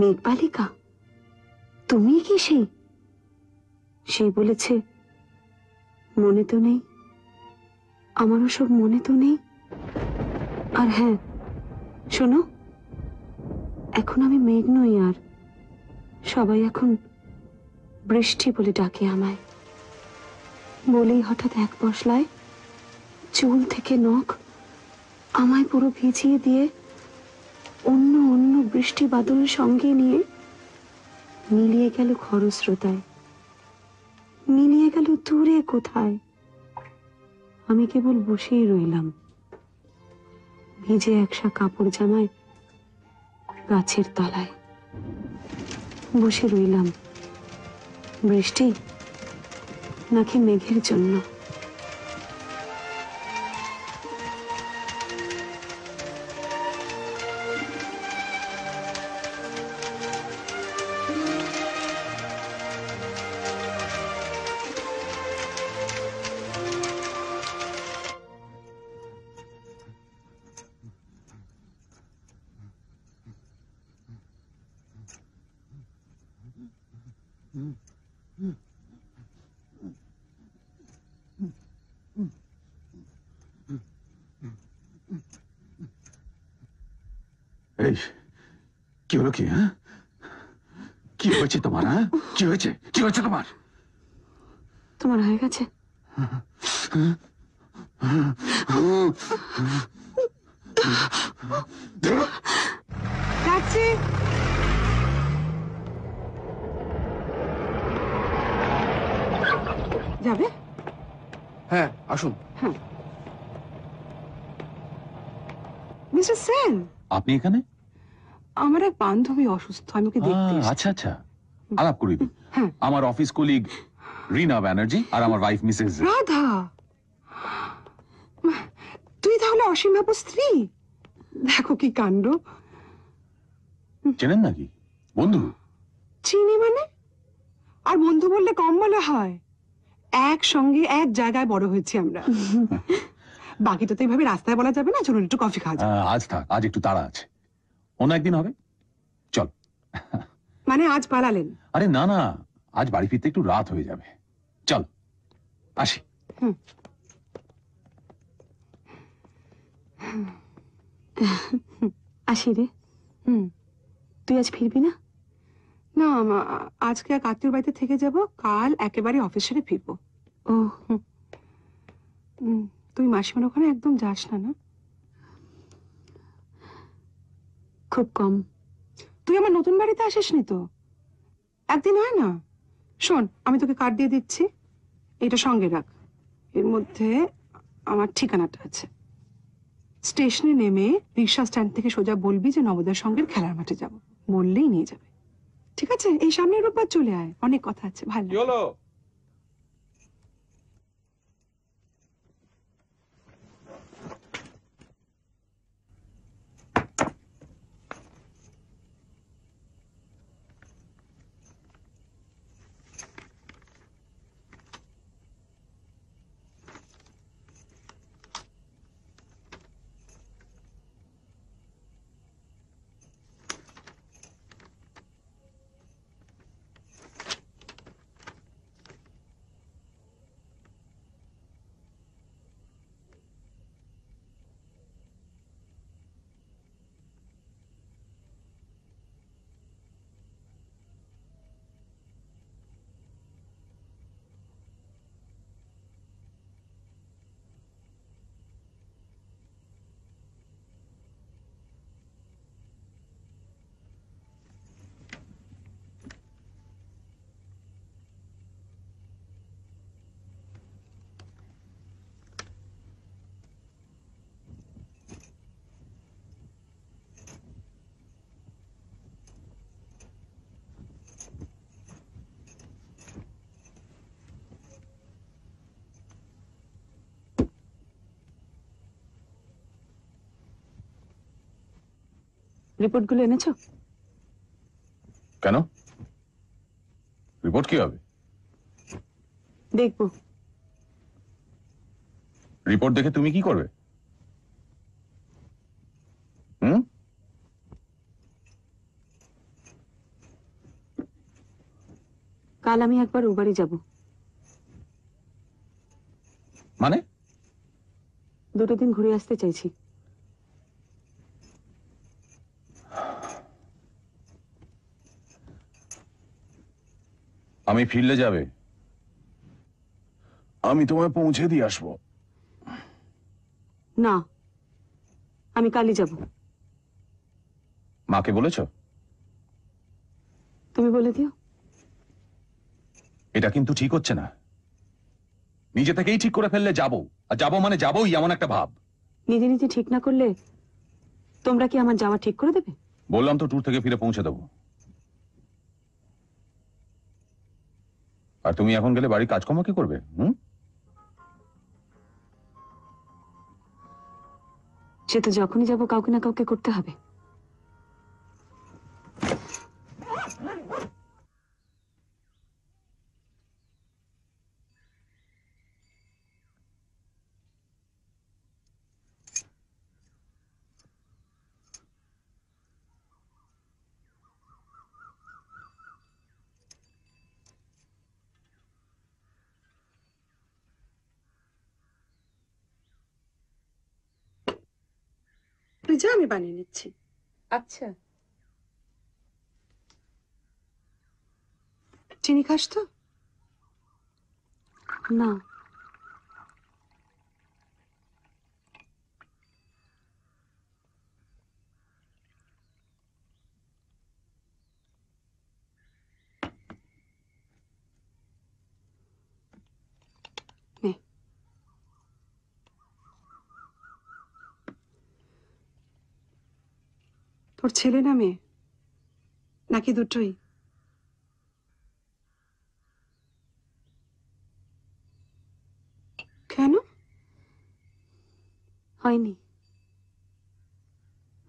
মেঘবালিকা তুমি কি সেই সেই বলেছে মনে তো নেই আমারও সব মনে তো নেই আর হ্যাঁ শোনো এখন আমি মেঘ নই আর সবাই এখন বৃষ্টি বলে ডাকে আমায় বলেই হঠাৎ এক পশলায় চুল থেকে নখ আমায় পুরো ভিজিয়ে দিয়ে অন্য অন্য বৃষ্টি বাদলের সঙ্গে নিয়ে মিলিয়ে গেল খরস্রোতায় মিলিয়ে গেল দূরে কোথায় আমি কেবল বসেই রইলাম ভিজে একসা কাপড় জামায় গাছের তলায় বসে রইলাম বৃষ্টি নাকি মেঘের জন্য
হলো কি হ্যাঁ কি হয়েছে তোমার হ্যাঁ কি হয়েছে কি হয়েছে তোমার
তোমার হয়ে গেছে
যাবে হ্যাঁ আসুন হ্যাঁ।
মিস্টার সেন আপনি এখানে আমার এক বান্ধবী অসুস্থ আমি ওকে দেখতে আচ্ছা আচ্ছা
আলাপ করি দিই হ্যাঁ। আমার অফিস কলিগ রিনা ব্যানার্জি আর আমার ওয়াইফ মিসেস
রাধা তুই তাহলে অসীম বাবুর স্ত্রী দেখো কি কাণ্ড চেনেন নাকি বন্ধু চিনি মানে আর বন্ধু বললে কম বলা হয় একসঙ্গে এক জায়গায় বড় হয়েছি আমরা বাকিটা তো এইভাবে রাস্তায় বলা যাবে না চলুন একটু কফি খাওয়া যাক।
আজ থাক আজ একটু তাড়া আছে অন্য একদিন হবে চল
মানে আজ পালালেন আরে
না না আজ বাড়ি ফিরতে একটু রাত হয়ে যাবে
চল আসি
আসি রে হুম তুই আজ ফিরবি না না আজকে এক আত্মীয় বাড়িতে থেকে যাব কাল একেবারে অফিসারে ফিরবো ও তুই মাসিমার ওখানে একদম যাস না না খুব কম তুই আমার নতুন বাড়িতে নি তো একদিন হয় না শোন আমি তোকে কার্ড দিয়ে দিচ্ছি এটা সঙ্গে রাখ এর মধ্যে আমার ঠিকানাটা আছে স্টেশনে নেমে রিক্সা স্ট্যান্ড থেকে সোজা বলবি যে নবদার সঙ্গে খেলার মাঠে যাব বললেই নিয়ে যাবে ঠিক আছে এই সামনে রোববার চলে আয় অনেক কথা আছে ভালো রিপোর্টগুলো এনেছো
কেন রিপোর্ট কি হবে দেখব রিপোর্ট দেখে তুমি কি করবে
হুম কাল আমি একবার উবারে যাব মানে দুটো দিন ঘুরে আসতে চাইছি
আমি ফিরলে যাবে আমি তোমায় পৌঁছে দিয়ে আসবো
না আমি কালি যাব মাকে বলেছ তুমি বলে দিও
এটা কিন্তু ঠিক হচ্ছে না নিজে থেকেই ঠিক করে ফেললে যাব আর যাব মানে যাবই এমন একটা ভাব
নিজে নিজে ঠিক না করলে তোমরা কি আমার যাওয়া ঠিক করে দেবে
বললাম তো ট্যুর থেকে ফিরে পৌঁছে দেবো আর তুমি এখন গেলে বাড়ির
কাজকর্ম কি করবে সে তো যখনই যাবো কাউকে না কাউকে করতে হবে যা আমি বানিয়ে নিচ্ছি আচ্ছা চিনি খাস তো না ওর ছেলে না মেয়ে নাকি দুটোই কেন হয়নি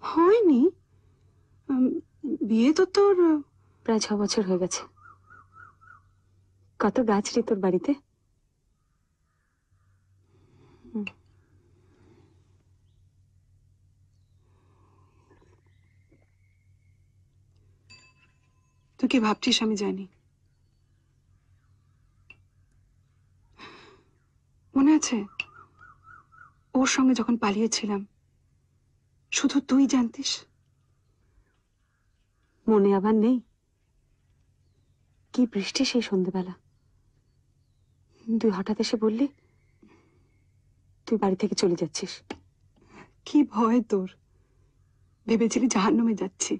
হয়নি বিয়ে তো তোর প্রায় ছ বছর হয়ে গেছে কত গাছ রে তোর বাড়িতে তুই কি ভাবছিস আমি জানি মনে আছে ওর সঙ্গে যখন পালিয়েছিলাম শুধু তুই জানতিস মনে আবার নেই কি বৃষ্টি সেই সন্ধেবেলা তুই হঠাৎ এসে বললি তুই বাড়ি থেকে চলে যাচ্ছিস কি ভয় তোর ভেবেছিলি জাহান্নমে যাচ্ছি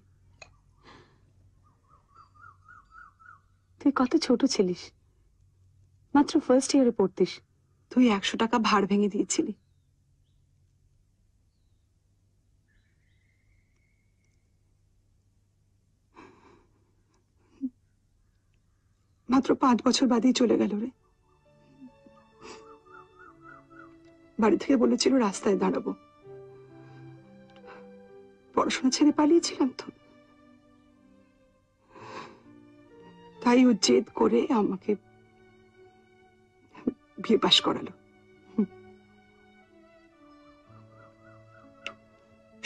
তুই কত ছোট ছিলিস মাত্র ফার্স্ট ইয়ারে পড়তিস তুই একশো টাকা ভাড় ভেঙে দিয়েছিলি মাত্র পাঁচ বছর বাদেই চলে গেল রে বাড়ি থেকে বলেছিল রাস্তায় দাঁড়াবো পড়াশোনা ছেড়ে পালিয়েছিলাম তো তাই ও জেদ করে আমাকে বিয়ে পাশ করালো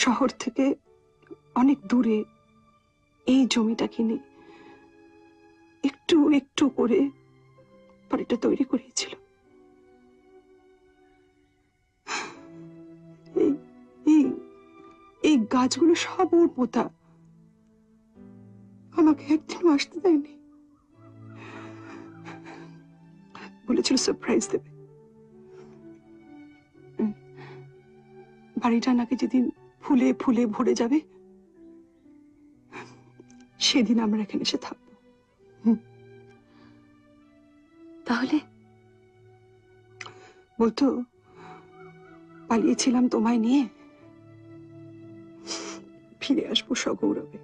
শহর থেকে অনেক দূরে এই জমিটা কিনে একটু একটু করে বাড়িটা তৈরি করিয়েছিল এই গাছগুলো সব ওর পোতা আমাকে একদিনও আসতে দেয়নি বলেছিল সারপ্রাইজ দেবে বাড়িটা নাকি যেদিন ফুলে ফুলে ভরে যাবে সেদিন আমরা এখানে এসে থাকব তাহলে বলতো পালিয়েছিলাম তোমায় নিয়ে ফিরে আসবো সগৌরবে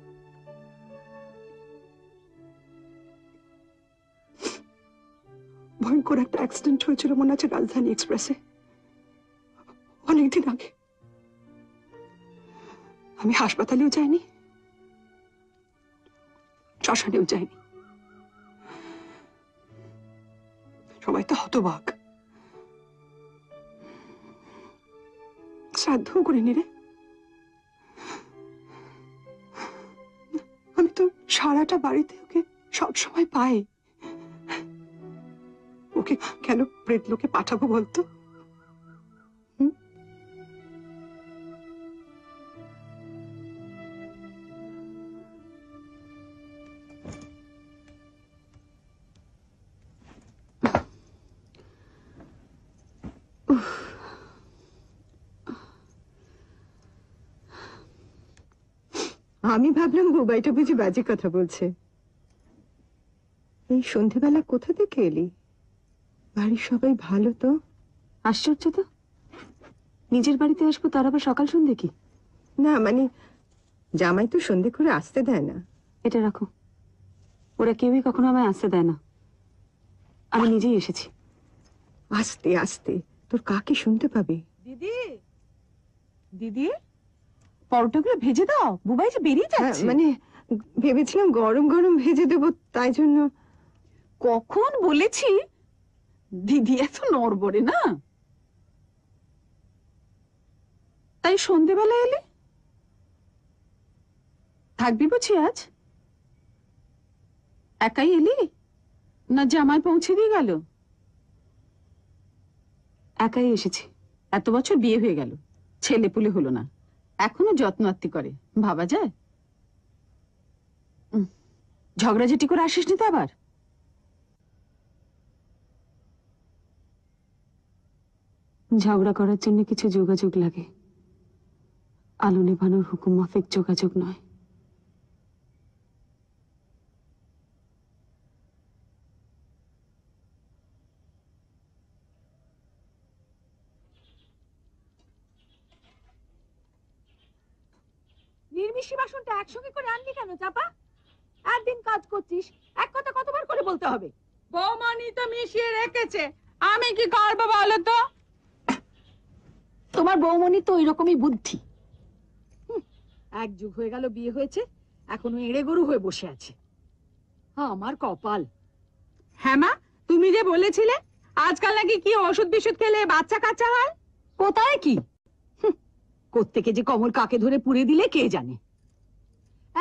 ভয়ঙ্কর একটা অ্যাক্সিডেন্ট হয়েছিল মনে আছে রাজধানী এক্সপ্রেসে অনেকদিন আগে আমি হাসপাতালেও যাইনি শ্মশানেও যাইনি সবাই তো হতবাক শ্রাদ্ধও করিনি রে আমি তো সারাটা বাড়িতে ওকে সবসময় পাই তোকে কেন প্রেতলোকে পাঠাবো বলতো আমি ভাবলাম বুবাইটা বুঝি বাজে কথা বলছে এই সন্ধেবেলা কোথা থেকে এলি বাড়ির সবাই ভালো তো আশ্চর্য তো নিজের বাড়িতে আসবো তার আবার সকাল সন্ধে কি না মানে জামাই তো সন্ধে করে আসতে দেয় না এটা রাখো ওরা কেউই কখনো আমায় আসতে দেয় না আমি নিজেই এসেছি আসতে আসতে তোর কাকে শুনতে পাবে দিদি দিদি পরোটাগুলো ভেজে দাও বুবাই যে বেরিয়ে হ্যাঁ, যাচ্ছে মানে ভেবেছিলাম গরম গরম ভেজে দেবো তাই জন্য কখন বলেছি দিদি এত নড়বড়ে না তাই সন্ধেবেলা এলে থাকবি বুঝি আজ একাই এলি না জামাই পৌঁছে দিয়ে গেল একাই এসেছি এত বছর বিয়ে হয়ে গেল ছেলে পুলে হলো না এখনো যত্ন আত্মি করে ভাবা যায় ঝেটি করে আসিস নি তো আবার ঝগড়া করার জন্য কিছু যোগাযোগ লাগে আলো নেভানোর হুকুম মাফিক যোগাযোগ নয় নির্মিষি বাসনটা করে কেন চাপা একদিন কাজ করছিস এক কথা কতবার করে বলতে হবে বৌমা তো মিশিয়ে রেখেছে আমি কি করবো বলো তো তোমার বৌমনি তো ওইরকমই বুদ্ধি এক যুগ হয়ে গেল বিয়ে হয়েছে এখনো এড়ে গরু হয়ে বসে আছে হ্যাঁ, আমার কপাল হ্যাঁ মা তুমি যে বলেছিলে আজকাল নাকি কি ওষুধ বিশুদ খেলে বাচ্চা কাচ্চা হয় কোথায় কি কোত্থেকে যে কমল কাকে ধরে পুড়ে দিলে কে জানে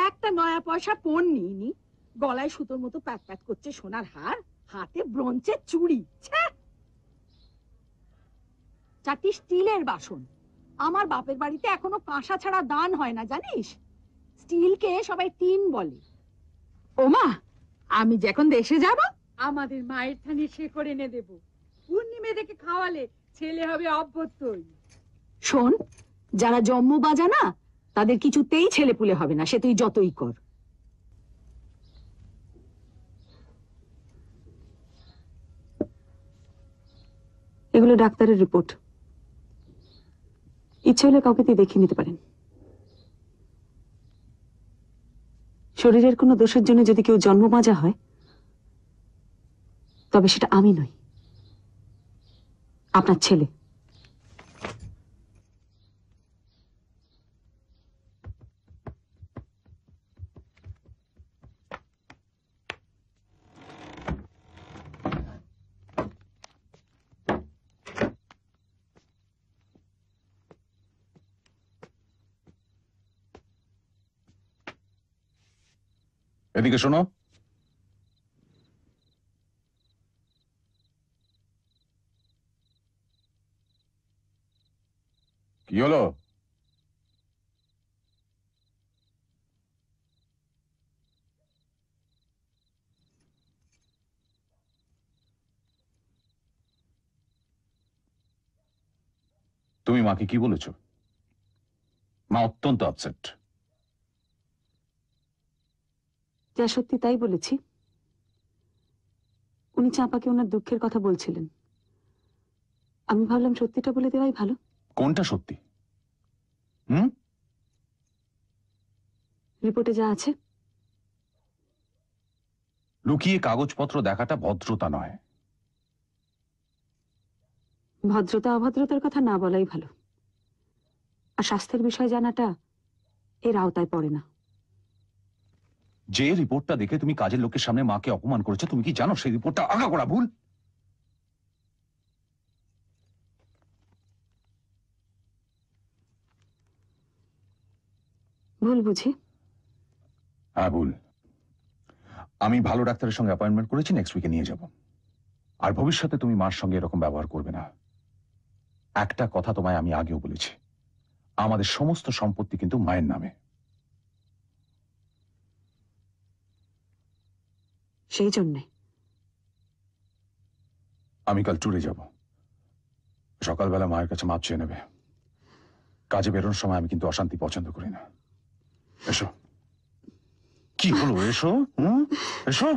একটা নয়া পয়সা পণ নিইনি গলায় সুতোর মতো প্যাক প্যাক করছে সোনার হার হাতে ব্রঞ্চের চুড়ি ছ্যা চারটি স্টিলের বাসন আমার বাপের বাড়িতে এখনো কাঁসা ছাড়া দান হয় না জানিস স্টিলকে সবাই টিন বলে ওমা আমি যখন দেশে যাব আমাদের মায়ের থানি সে করে এনে দেব পূর্ণিমে দেখে খাওয়ালে ছেলে হবে অভ্যর্তই শোন যারা জন্ম বাজা না তাদের কিছুতেই ছেলে পুলে হবে না সে তুই যতই কর এগুলো ডাক্তারের রিপোর্ট ইচ্ছে হলে কাউকে দিয়ে দেখিয়ে নিতে পারেন শরীরের কোনো দোষের জন্য যদি কেউ জন্ম মাজা হয় তবে সেটা আমি নই আপনার ছেলে
এদিকে শোনো কি হলো তুমি মাকে কি বলেছো মা অত্যন্ত আপসেট
যা সত্যি তাই বলেছি উনি চাঁপাকে ওনার দুঃখের কথা বলছিলেন আমি ভাবলাম সত্যিটা বলে দেওয়াই ভালো কোনটা সত্যি রিপোর্টে যা আছে
লুকিয়ে কাগজপত্র দেখাটা ভদ্রতা নয়
ভদ্রতা অভদ্রতার কথা না বলাই ভালো আর স্বাস্থ্যের বিষয় জানাটা এর আওতায় পড়ে না
যে রিপোর্টটা দেখে তুমি কাজের লোকের সামনে মাকে অপমান করেছো তুমি কি জানো সেই রিপোর্টটা আগা করা ভুল
ভুল বুঝি হ্যাঁ
ভুল আমি ভালো ডাক্তারের সঙ্গে অ্যাপয়েন্টমেন্ট করেছি নেক্সট উইকে নিয়ে যাব আর ভবিষ্যতে তুমি মার সঙ্গে এরকম ব্যবহার করবে না একটা কথা তোমায় আমি আগেও বলেছি আমাদের সমস্ত সম্পত্তি কিন্তু মায়ের নামে সেই জন্যে আমি কাল ট্যুরে যাব সকালবেলা মায়ের কাছে মাপ চেয়ে নেবে কাজে বেরোনোর সময় আমি কিন্তু অশান্তি পছন্দ করি না এসো কি হলো
এসো এসো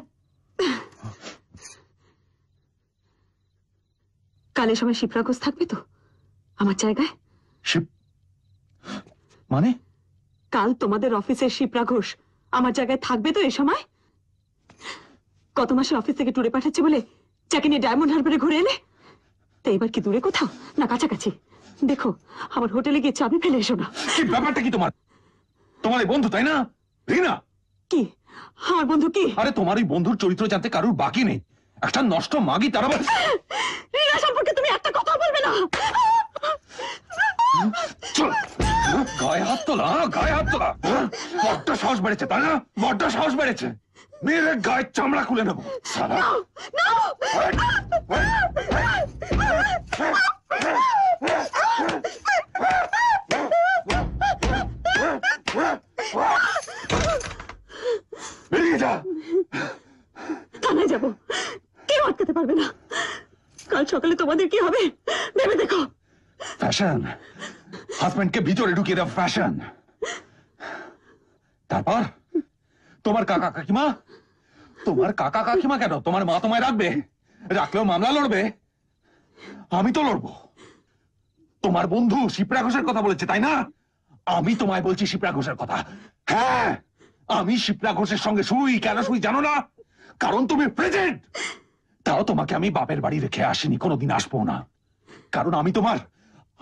কালে সময় শিপ্রাগোস থাকবে তো আমার জায়গায় শিব মানে কাল তোমাদের অফিসের শিপ্রা ঘোষ আমার জায়গায় থাকবে তো এ সময় কত মাসে অফিস থেকে টুরে পাঠাচ্ছে বলে চাকি নিয়ে ডায়মন্ড হারবারে ঘুরে এলে তা এবার কি দূরে কোথাও না কাছাকাছি দেখো আমার হোটেলে গিয়ে চাবি ফেলে এসো না
কি ব্যাপারটা কি তোমার তোমার এই বন্ধু তাই না রিনা কি আমার বন্ধু কি আরে তোমার ওই বন্ধুর চরিত্র জানতে কারুর বাকি নেই একটা নষ্ট মাগি তারা
রিনা সম্পর্কে তুমি একটা কথা বলবে না
গায়ে হাত তোলা হ্যাঁ, গায়ে হাত তোলা হ্যাঁ, বড্ড সাহস বেড়েছে তাই না বড্ড সাহস বেড়েছে
মেয়ের গায়ের চামড়া খুলে নেবো সারা থানায় যাবো কেউ আটকাতে পারবে না
কাল সকালে তোমাদের কি হবে ভেবে দেখো
ফ্যাশন হাজব্যান্ডকে ভিতরে ঢুকিয়ে দাও ফ্যাশন তারপর তোমার কাকা কাকিমা তোমার কাকা কাকিমা কেন তোমার মা তোমায় রাখবে রাখলেও মামলা লড়বে আমি তো লড়বো তোমার বন্ধু শিপ্রা ঘোষের কথা বলেছে তাই না আমি তোমায় বলছি শিপ্রা ঘোষের কথা হ্যাঁ আমি শিপ্রা ঘোষের সঙ্গে শুই কেন শুই জানো না কারণ তুমি প্রেজেন্ট তাও তোমাকে আমি বাপের বাড়ি রেখে আসিনি কোনোদিন আসবো না কারণ আমি তোমার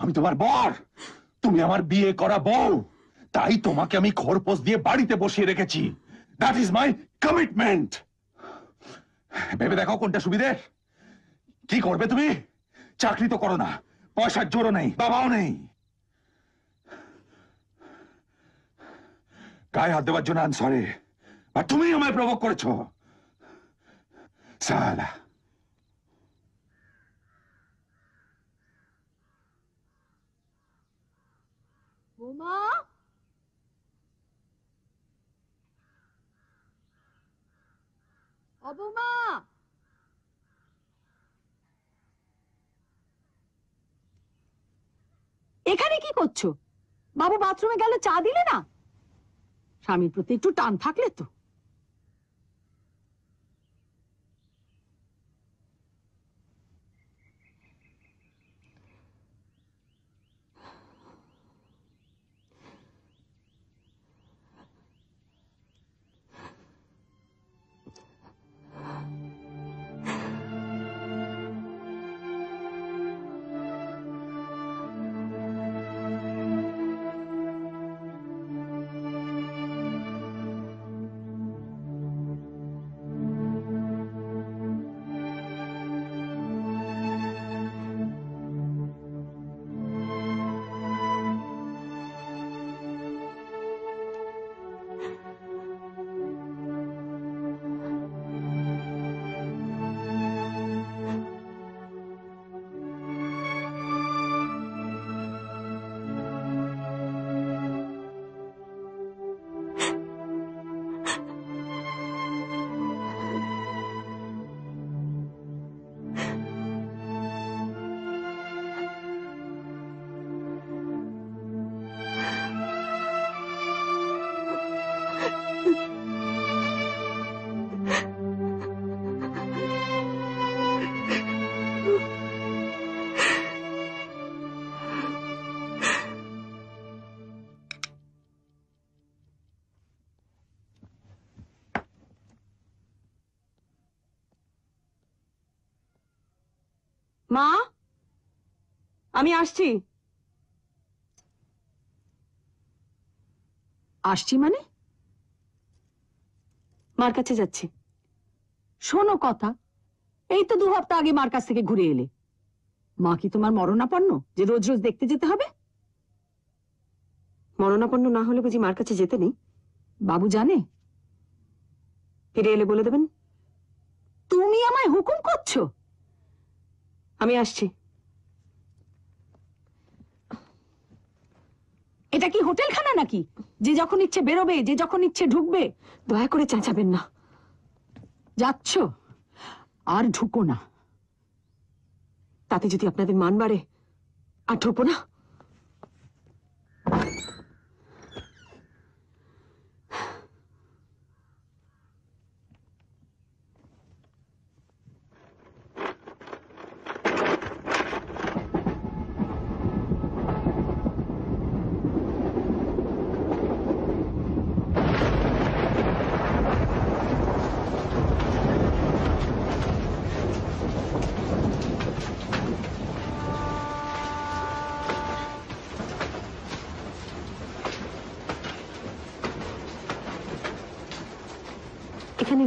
আমি তোমার বর তুমি আমার বিয়ে করা বউ তাই তোমাকে আমি খোরপোস দিয়ে বাড়িতে বসিয়ে রেখেছি দ্যাট ইজ মাই কমিটমেন্ট ভেবে দেখো কোনটা সুবিধে কি করবে তুমি চাকরি তো করো না পয়সার জোরও নেই বাবাও নেই গায়ে হাত দেওয়ার জন্য আনসরে আর তুমি আমায় প্রভোগ করেছো সালা
Mama! অবমা এখানে কি করছো বাবু বাথরুমে গেল চা দিলে না স্বামীর প্রতি একটু টান থাকলে তো আমি আসছি আসছি মানে মার কাছে যাচ্ছি শোনো কথা এই তো দু হপ্তাহ আগে মার কাছ থেকে ঘুরে এলে মা কি তোমার মরণাপন্ন যে রোজ রোজ দেখতে যেতে হবে মরণাপন্ন না হলে বুঝি মার কাছে যেতে নেই বাবু জানে ফিরে এলে বলে দেবেন তুমি আমায় হুকুম করছো আমি আসছি এটা কি হোটেলখানা নাকি যে যখন ইচ্ছে বেরোবে যে যখন ইচ্ছে ঢুকবে দয়া করে চেঁচাবেন না যাচ্ছ আর ঢুকো না তাতে যদি আপনাদের মান বাড়ে আর ঢুকো না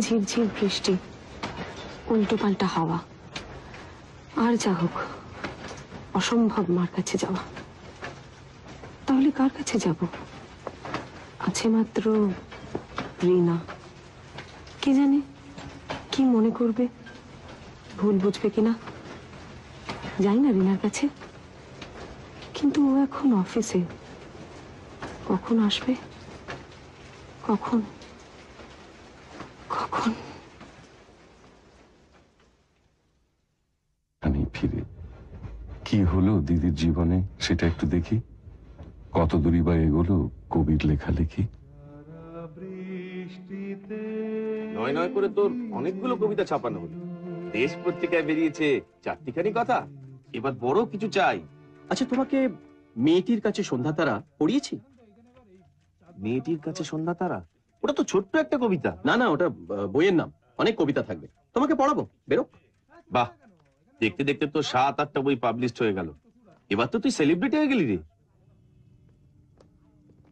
ঝিমঝিম বৃষ্টি উল্টো পাল্টা হাওয়া আর যা হোক অসম্ভব মার কাছে যাওয়া তাহলে কার কাছে যাব আছে মাত্র রিনা কি জানে কি মনে করবে ভুল বুঝবে কিনা যাই না রিনার কাছে কিন্তু ও এখন অফিসে কখন আসবে কখন তখন
আমি ফিরে কি হলো দিদির জীবনে সেটা একটু দেখি কত দূরই বা এগোলো কবির লেখালেখি
নয় নয় করে তোর অনেকগুলো কবিতা ছাপানো হলো দেশ পত্রিকায় বেরিয়েছে চারটিখানি কথা এবার বড় কিছু চাই
আচ্ছা তোমাকে মেয়েটির কাছে সন্ধ্যা তারা
পড়িয়েছি মেয়েটির কাছে সন্ধ্যা তারা ওটা তো ছোট্ট একটা কবিতা না না ওটা বইয়ের নাম অনেক কবিতা থাকবে তোমাকে পড়াবো বেরো বাহ দেখতে দেখতে তো সাত আটটা বই পাবলিশ হয়ে গেল এবার তো তুই সেলিব্রিটি হয়ে গেলি রে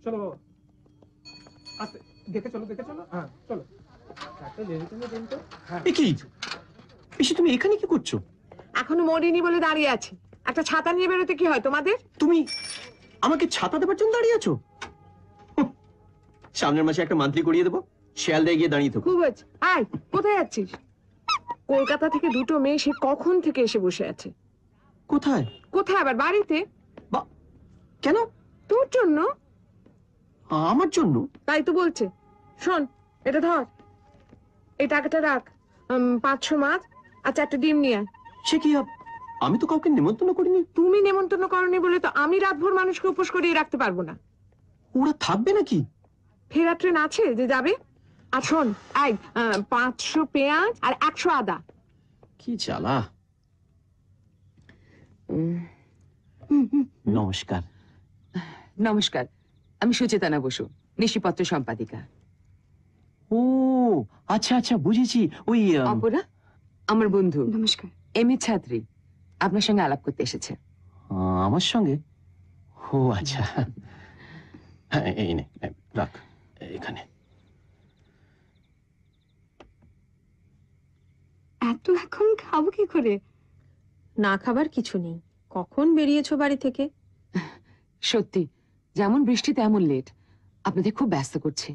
চলো আমাকে ছাতা
দেবার জন্য
দাঁড়িয়ে আছো সামনের মাসে একটা মান্থলি করিয়ে দেবো শিয়ালদায় গিয়ে দাঁড়িয়ে থাকো
খুব আছে আয় কোথায় যাচ্ছিস কলকাতা থেকে দুটো মেয়ে সে কখন থেকে এসে বসে আছে কোথায় কোথায় আবার বাড়িতে কেন তোর জন্য আমার জন্য তাই তো বলছে শোন এটা ধর এই টাকাটা রাখ পাঁচশো মাছ আর চারটে ডিম নিয়ে সে কি আমি তো কাউকে নেমন্তন্ন করিনি তুমি নেমন্তন্ন করনি বলে তো আমি রাতভর মানুষকে উপোস করিয়ে রাখতে পারবো না ওরা থাকবে নাকি ফেরা ট্রেন আছে যে যাবে আর শোন এক পাঁচশো পেঁয়াজ আর একশো আদা কি চালা নমস্কার নমস্কার আমি সুচেতনা বসু নিশিপত্র সম্পাদিকা ও আচ্ছা আচ্ছা বুঝেছি ওই অপরা আমার বন্ধু নমস্কার এম এ ছাত্রী আপনার সঙ্গে আলাপ করতে এসেছে আমার সঙ্গে ও আচ্ছা
হ্যাঁ, এই নে রাখ এখানে
এত এখন খাবো কি করে না খাবার কিছু নেই কখন বেরিয়েছো বাড়ি থেকে সত্যি যেমন বৃষ্টি তেমন লেট আপনাদের খুব ব্যস্ত করছে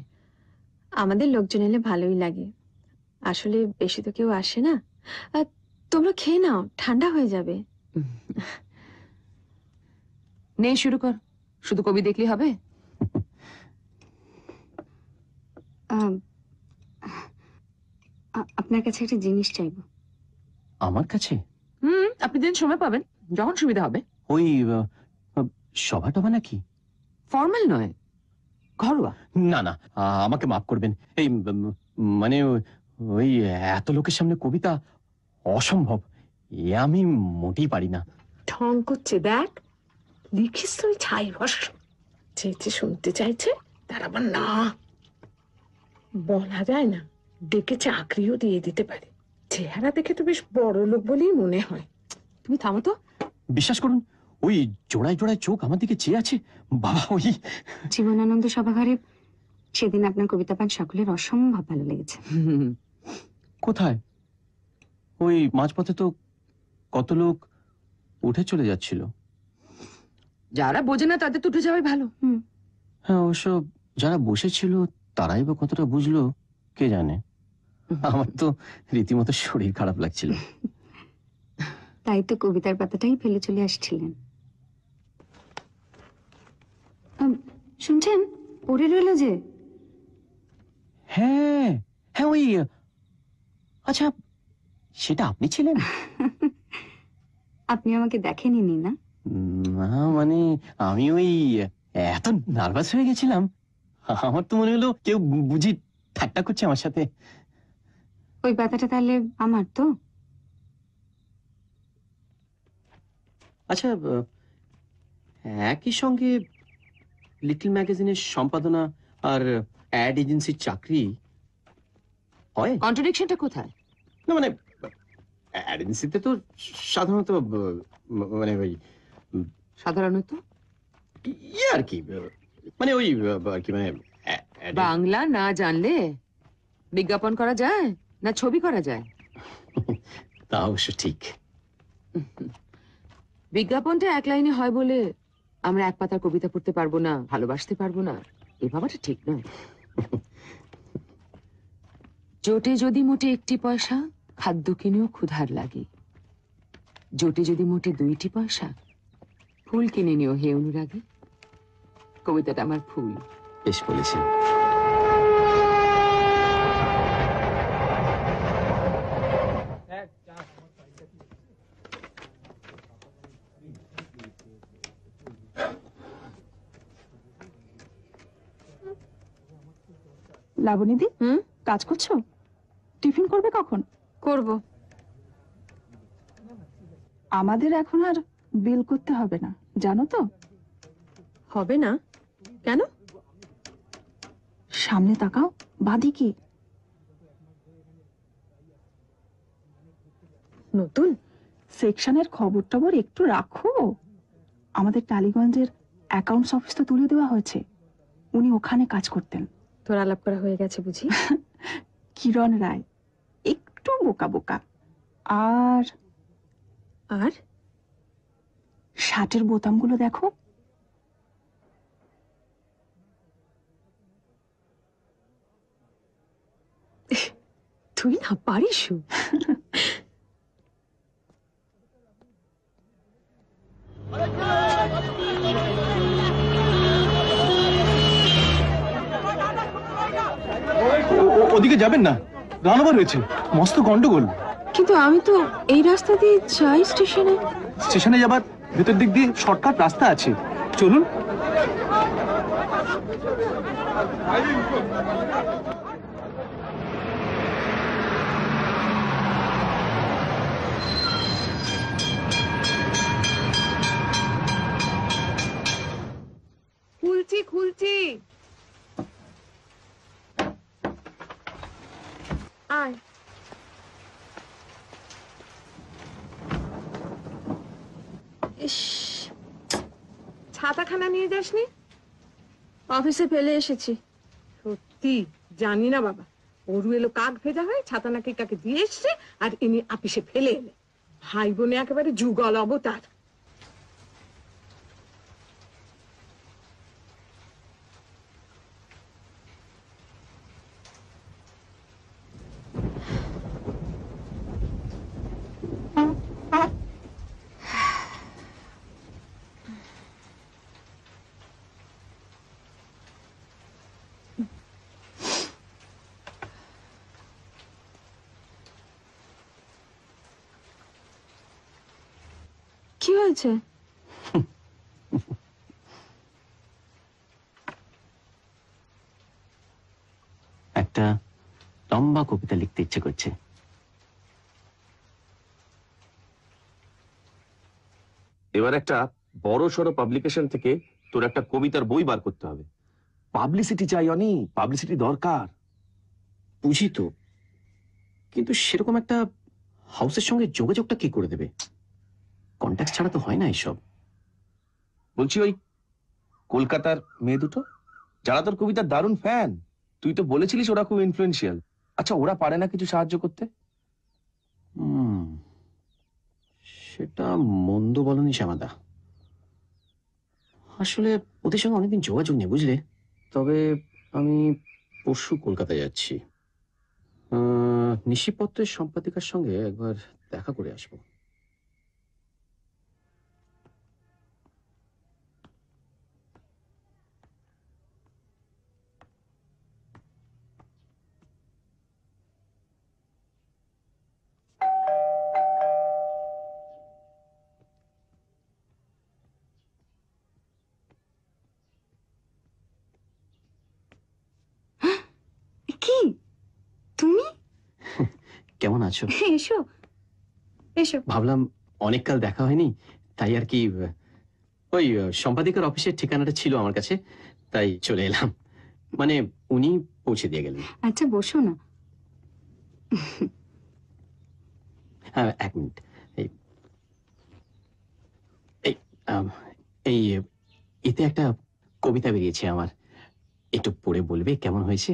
আমাদের লোকজন এলে ভালোই লাগে আসলে বেশি তো কেউ আসে না তোমরা খেয়ে নাও ঠান্ডা হয়ে যাবে নে শুরু কর শুধু কবি দেখলি হবে আপনার কাছে একটা জিনিস চাইব আমার কাছে হুম আপনি দিন সময় পাবেন যখন সুবিধা হবে
ওই সভা টভা নাকি ফর্মাল নয় ঘরোয়া না না আমাকে মাফ করবেন এই মানে ওই এত লোকের সামনে কবিতা অসম্ভব এ আমি মোটেই পারি না
ঠং করছে দেখ লিখিস তুই ছাই ভস যে শুনতে চাইছে তার আবার না বলা যায় না ডেকে চাকরিও দিয়ে দিতে পারে চেহারা দেখে তো বেশ বড় লোক বলেই মনে হয় তুমি থামো তো বিশ্বাস করুন ওই জোড়ায় জোড়ায় চোখ আমার দিকে চেয়ে আছে বাবা ওই জীবনানন্দ সভাঘরে সেদিন আপনার কবিতা পান সকলের অসম্ভব ভালো লেগেছে
কোথায় ওই মাঝপথে তো কত লোক উঠে চলে যাচ্ছিল
যারা বোঝে না তাদের তো উঠে যাওয়াই ভালো
হ্যাঁ ওসব যারা বসেছিল তারাই বা কতটা বুঝলো কে জানে আমার তো রীতিমতো শরীর খারাপ লাগছিল
তাই তো
কবিতার পাতাটাই ফেলে চলে আসছিলেন শুনছেন পড়ে রইল যে হ্যাঁ হ্যাঁ ওই
আচ্ছা সেটা আপনি ছিলেন
আপনি আমাকে দেখেনি না
না মানে আমি ওই এত নার্ভাস হয়ে গেছিলাম আমার তো মনে হলো কেউ বুঝি ঠাট্টা করছে আমার সাথে
ওই ব্যথাটা তাহলে আমার তো আচ্ছা একই সঙ্গে
লিটল ম্যাগাজিনের সম্পাদনা আর অ্যাড এজেন্সির চাকরি হয় কন্ট্রাডিকশনটা কোথায় না মানে অ্যাড এজেন্সিতে তো সাধারণত মানে ভাই সাধারণত ইয়ে আর কি মানে ওই কি মানে
বাংলা না জানলে বিজ্ঞাপন করা যায় না ছবি করা যায়
তা অবশ্য ঠিক
বিজ্ঞাপনটা এক লাইনে হয় বলে আমরা এক পাতার কবিতা পড়তে পারবো না ভালোবাসতে পারবো না এ বাবাটা ঠিক নয় জোটে যদি মোটে একটি পয়সা খাদ্য কিনেও ক্ষুধার লাগে জোটে যদি মোটে দুইটি পয়সা ফুল কিনে নিও হে অনুরাগী কবিতাটা আমার ভুল বেশ বলেছেন লাবণীদি হুম কাজ করছো টিফিন করবে কখন করব আমাদের এখন আর বিল করতে হবে না জানো তো হবে না কেন সামনে তাকাও বাদিকে নতুন সেকশনের খবর টবর একটু রাখো আমাদের টালিগঞ্জের অ্যাকাউন্টস অফিস তো তুলে দেওয়া হয়েছে উনি ওখানে কাজ করতেন তোর আলাপ করা হয়ে গেছে বুঝি কিরণ রায় একটু বোকা বোকা আর আর ষাটের বোতামগুলো দেখো তুই না পারিস
ওদিকে যাবেন না রানবা রয়েছে মস্ত গন্ডগোল
কিন্তু আমি তো এই রাস্তা দিয়ে যাই স্টেশনে
স্টেশনে যাবার ভেতর দিক দিয়ে শর্টকাট রাস্তা আছে চলুন
খুলছি খুলছি আয় ছাতাখানা নিয়ে যাসনি অফিসে ফেলে এসেছি সত্যি জানি না বাবা ওরু এলো কাক ভেজা হয়ে ছাতা নাকি কাকে দিয়ে এসছে আর ইনি আপিসে ফেলে এলে ভাই বোনে একেবারে যুগল অবতার কি হয়েছে
একটা লম্বা কবিতা লিখতে ইচ্ছে করছে
এবার একটা বড় সড়ো পাবলিকেশন থেকে তোর একটা কবিতার বই বার করতে
হবে পাবলিসিটি চাই অনি পাবলিসিটি দরকার বুঝি তো কিন্তু সেরকম একটা হাউসের সঙ্গে যোগাযোগটা কি করে দেবে কন্ট্যাক্ট ছাড়া তো হয় না এসব বলছি ওই কলকাতার মেয়ে
দুটো যারা তোর কবিতার দারুণ ফ্যান তুই তো বলেছিলিস ওরা খুব ইনফ্লুয়েন্সিয়াল আচ্ছা ওরা পারে না কিছু সাহায্য করতে
সেটা মন্দ বলনি শ্যামাদা আসলে ওদের সঙ্গে অনেকদিন যোগাযোগ নেই বুঝলে তবে আমি পরশু কলকাতায় যাচ্ছি নিশিপত্রের সম্পাদিকার সঙ্গে একবার দেখা করে আসবো আছো
এসো এসো
ভাবলাম অনেক কাল দেখা হয়নি তাই আর কি ওই সম্পাদিকার অফিসের ঠিকানাটা ছিল আমার কাছে তাই চলে এলাম মানে উনি পৌঁছে দিয়ে গেলেন
আচ্ছা বসো না
হ্যাঁ এক মিনিট এই এই এতে একটা কবিতা বেরিয়েছে আমার একটু পড়ে বলবে কেমন হয়েছে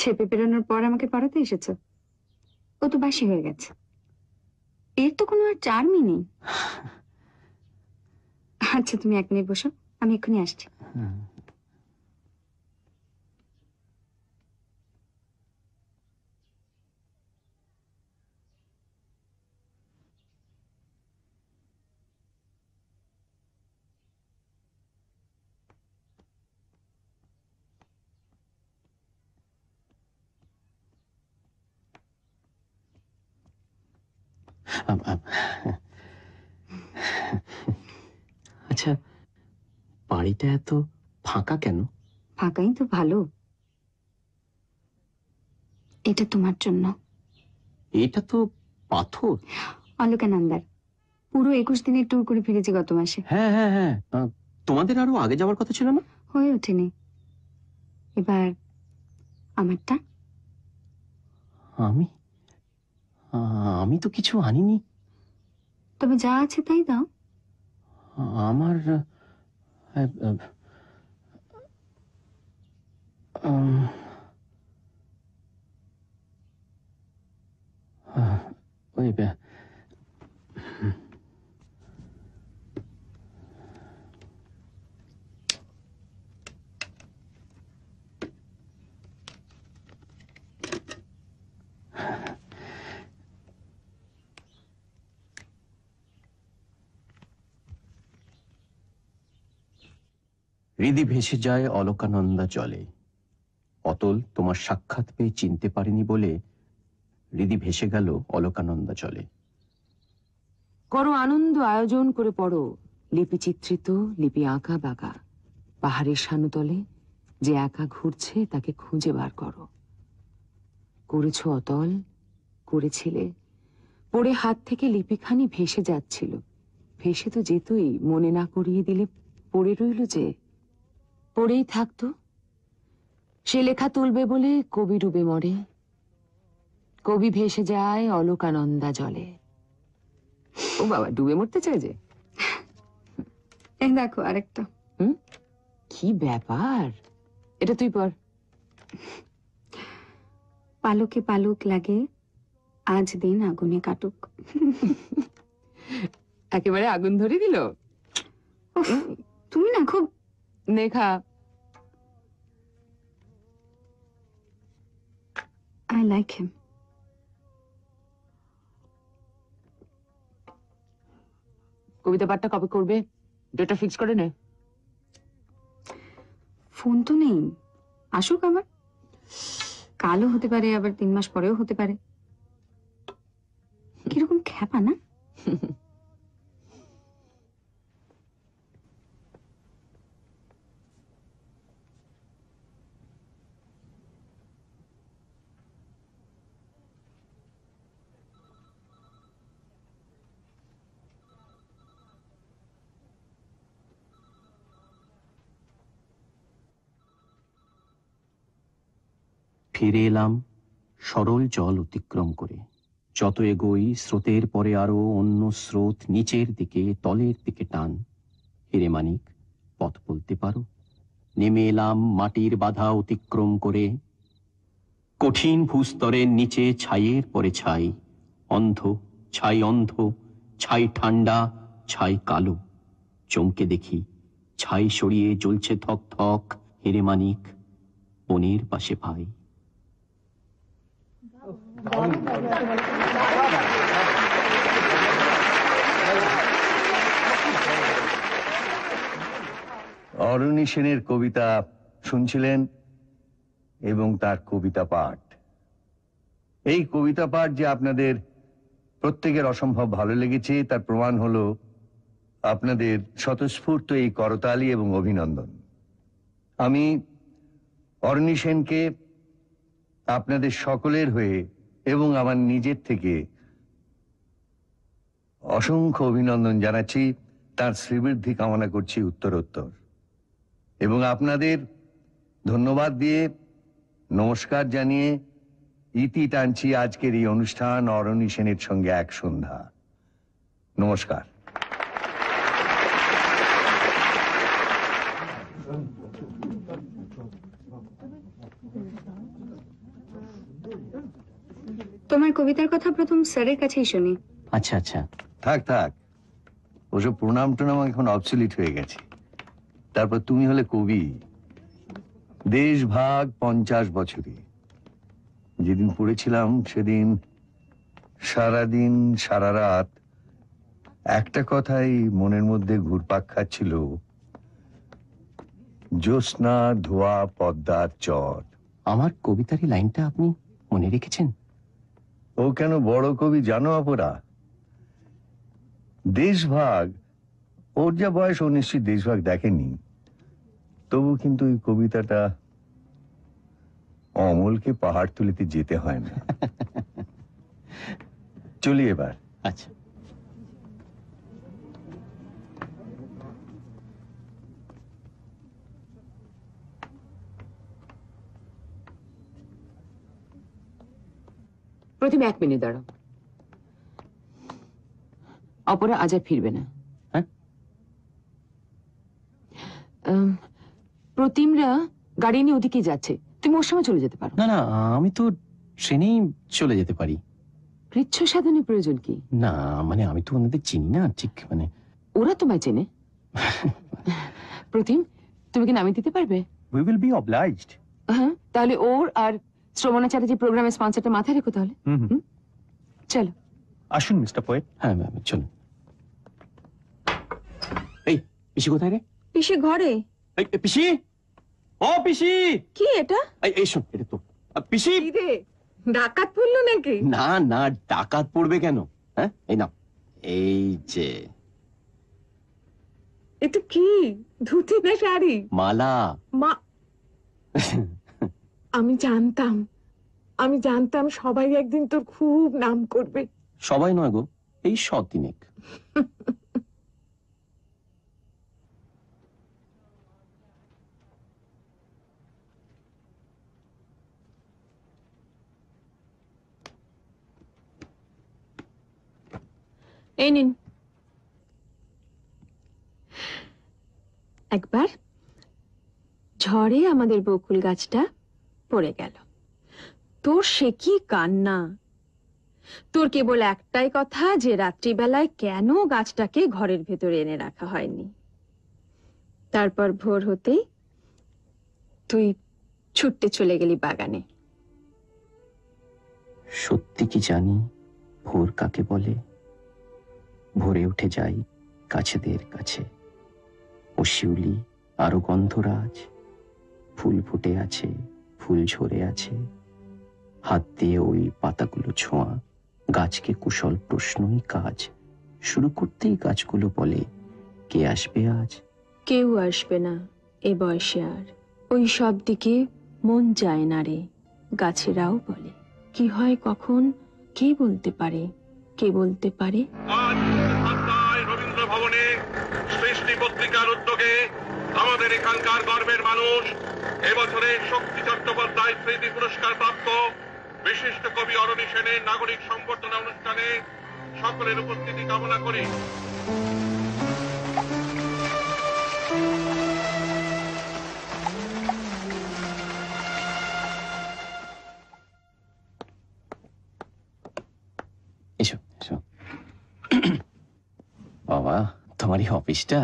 ছেপে পেরোনোর পর আমাকে পড়াতে এসেছো ও তো বাসি হয়ে গেছে এর তো কোনো আর চার্মই নেই আচ্ছা তুমি এক মিনিট বসো আমি এক্ষুনি আসছি
বাড়িটা এত ফাঁকা কেন
ফাঁকাই তো ভালো এটা তোমার জন্য
এটা তো পাথর
অলোকানন্দার পুরো একুশ দিনের ট্যুর করে ফিরেছি গত মাসে হ্যাঁ হ্যাঁ হ্যাঁ তোমাদের আরো আগে যাওয়ার কথা ছিল না হয়ে ওঠেনি এবার আমারটা
আমি আমি তো কিছু আনিনি
তবে যা আছে তাই দাও
আমার I, uh,
um, uh, 我也变。
হৃদি ভেসে যায় অলকানন্দা জলে অতল তোমার সাক্ষাৎ পেয়ে চিনতে পারিনি বলে হৃদি ভেসে গেল অলকানন্দা জলে
করো আনন্দ আয়োজন করে পড়ো লিপি চিত্রিত লিপি আঁকা বাঁকা পাহাড়ের সানুতলে যে একা ঘুরছে তাকে খুঁজে বার করো করেছ অতল করেছিলে পড়ে হাত থেকে লিপিখানি ভেসে যাচ্ছিল ভেসে তো যেতই মনে না করিয়ে দিলে পড়ে রইল যে পড়েই থাকতো সে লেখা তুলবে বলে কবি ডুবে মরে কবি ভেসে যায় অলোকানন্দা জলে ও বাবা ডুবে মরতে চায় যে দেখো আরেকটা কি ব্যাপার এটা তুই পর পালকে পালক লাগে আজ দিন আগুনে কাটুক একেবারে আগুন ধরে দিল তুমি না খুব নেখা I like him. কবিতা পাঠটা কবে করবে ডেটা ফিক্স করে নে ফোন তো নেই আসুক আবার কালও হতে পারে আবার তিন মাস পরেও হতে
পারে কিরকম খ্যাপা না
ফিরে এলাম সরল জল অতিক্রম করে যত এগোই স্রোতের পরে আরো অন্য স্রোত নিচের দিকে তলের দিকে টান হিরে মানিক পথ বলতে পারো নেমে এলাম মাটির বাধা অতিক্রম করে কঠিন ভূস্তরের নিচে ছাইয়ের পরে ছাই অন্ধ ছাই অন্ধ ছাই ঠান্ডা ছাই কালো চমকে দেখি ছাই সরিয়ে জ্বলছে থক থক হিরে মানিক বনের পাশে ভাই
অরুণী সেনের কবিতা শুনছিলেন এবং তার কবিতা পাঠ এই কবিতা পাঠ যে আপনাদের প্রত্যেকের অসম্ভব ভালো লেগেছে তার প্রমাণ হলো আপনাদের স্বতঃস্ফূর্ত এই করতালি এবং অভিনন্দন আমি অরণি সেনকে আপনাদের সকলের হয়ে এবং আমার নিজের থেকে অসংখ্য অভিনন্দন জানাচ্ছি তার শ্রীবৃদ্ধি কামনা করছি উত্তরোত্তর এবং আপনাদের ধন্যবাদ দিয়ে নমস্কার জানিয়ে ইতি টানছি আজকের এই অনুষ্ঠান অরণী সেনের সঙ্গে এক সন্ধ্যা নমস্কার
তোমার কবিতার কথা প্রথম স্যারের কাছেই শুনি
আচ্ছা আচ্ছা থাক থাক ওসব প্রণাম টুনাম এখন অবসলিট হয়ে গেছে তারপর তুমি হলে কবি দেশ ভাগ পঞ্চাশ বছরে যেদিন পড়েছিলাম সেদিন সারাদিন সারা রাত একটা কথাই মনের মধ্যে ঘুরপাক খাচ্ছিল জ্যোৎস্না ধোয়া পদ্মার চর আমার কবিতারই লাইনটা আপনি মনে রেখেছেন ও কেন বড় কবি জানো অপরা দেশভাগ ওর যা বয়স ও নিশ্চিত দেশভাগ দেখেনি তবু কিন্তু ওই কবিতাটা অমলকে পাহাড় তুলিতে যেতে হয় না চলি এবার
আচ্ছা
প্রথমে এক মিনিট দাঁড়াও অপরে আজ আর ফিরবে না হ্যাঁ? প্রতিমরা গাড়ি নিয়ে ওদিকে যাচ্ছে তুমি ওর সময় চলে যেতে পারো না না
আমি তো ট্রেনেই চলে যেতে পারি কৃচ্ছ সাধনের প্রয়োজন কি না মানে আমি তো ওনাদের চিনি না ঠিক মানে
ওরা তোমায় চেনে প্রতিম তুমি কি নামিয়ে দিতে পারবে
উই
উইল বি অবলাইজড
হ্যাঁ তাহলে ওর আর শ্রমণা চ্যাটার্জি প্রোগ্রামের স্পন্সরটা মাথায় রেখো তাহলে চলো
আসুন মিস্টার পয়েট হ্যাঁ ম্যাম চলো
এই পিসি কোথায় রে পিসি ঘরে এই পিসি ও পিসি কি এটা এই এই শোন এটা তো পিসি রে ডাকাত পড়লো
নাকি না না ডাকাত পড়বে কেন হ্যাঁ এই নাও এই যে
এটা কি ধুতি না শাড়ি মালা মা আমি জানতাম আমি জানতাম সবাই একদিন তোর খুব নাম করবে
সবাই নয় গো এই সৎ দিনেক
এই নিন একবার ঝড়ে আমাদের বকুল গাছটা পড়ে গেল তোর সে কি কান্না তোর কেবল একটাই কথা যে রাত্রিবেলায় কেন গাছটাকে ঘরের ভেতরে এনে রাখা হয়নি তারপর ভোর হতেই তুই ছুটতে চলে গেলি বাগানে
সত্যি কি জানি ভোর কাকে বলে ভোরে উঠে যাই কাছেদের কাছে ও শিউলি আরো গন্ধরাজ ফুল ফুটে আছে ফুল ঝরে আছে হাত দিয়ে ওই পাতাগুলো ছোঁয়া গাছকে কুশল প্রশ্নই কাজ শুরু করতেই গাছগুলো বলে কে আসবে আজ
কেউ আসবে না এ বয়সে আর ওই সব দিকে মন যায় না রে গাছেরাও বলে কি হয় কখন কে বলতে পারে কে বলতে পারে
রবীন্দ্র ভবনে সৃষ্টি পত্রিকার উদ্যোগে আমাদের এখানকার গর্বের মানুষ এবছরে শক্তি চট্টোপাধ্যায় স্মৃতি পুরস্কার প্রাপ্ত বিশিষ্ট কবি অরণি সেনের নাগরিক সম্বর্ধনা অনুষ্ঠানে সকলের উপস্থিতি কামনা করি
বাবা তোমার অফিসটা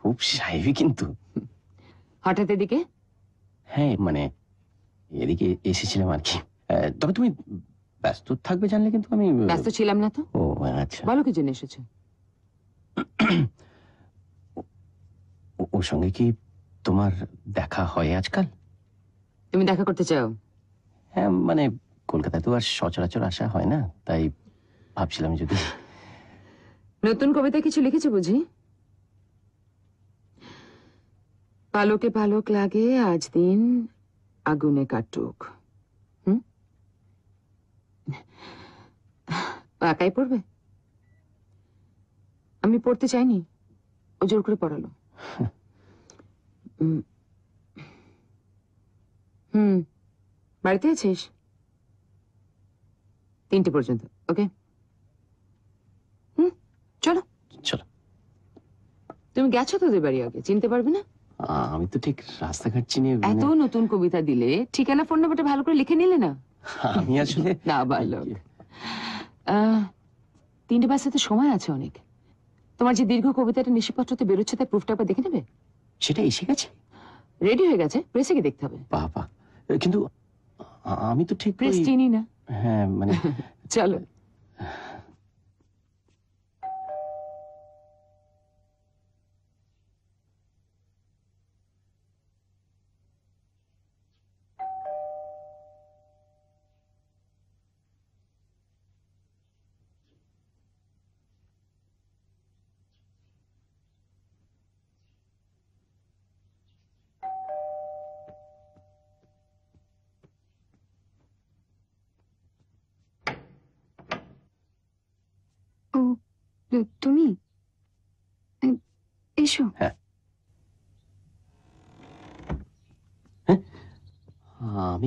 খুব সাহেবী কিন্তু হঠাৎ এদিকে হ্যাঁ মানে এদিকে এসেছিলাম আর কি তবে তুমি ব্যস্ত থাকবে জানলে কিন্তু আমি ব্যস্ত
ছিলাম না তো ও আচ্ছা বলো কি জেনে এসেছো
ওর সঙ্গে কি তোমার দেখা হয় আজকাল তুমি দেখা করতে চাও হ্যাঁ মানে কলকাতায় তো আর সচরাচর
আসা হয় না তাই ভাবছিলাম যদি নতুন কবিতা কিছু লিখেছো বুঝি পালকে পালক লাগে আজ দিন আগুনে কাটুক হম একাই পড়বে আমি পড়তে চাইনি ও জোর করে পড়ালো হুম বাড়িতে আছিস তিনটে পর্যন্ত ওকে হুম চলো চলো তুমি গেছো তোদের বাড়ি আগে চিনতে পারবে না
আমি তো ঠিক রাস্তাঘাট চিনি মানে
এত নতুন কবিতা দিলে ঠিকানা ফোন নাম্বারটা ভালো করে লিখে নিলে না
আমি আসলে না ভালো
তিনটে বাসে তো সময় আছে অনেক তোমার যে দীর্ঘ কবিতাটা নিশিপত্রতে বেরোচ্ছে তার প্রুফটা একবার দেখে নেবে সেটা এসে গেছে রেডি হয়ে গেছে প্রেসে গিয়ে দেখতে হবে বাবা কিন্তু আমি তো ঠিক প্রেস চিনি না হ্যাঁ মানে চলো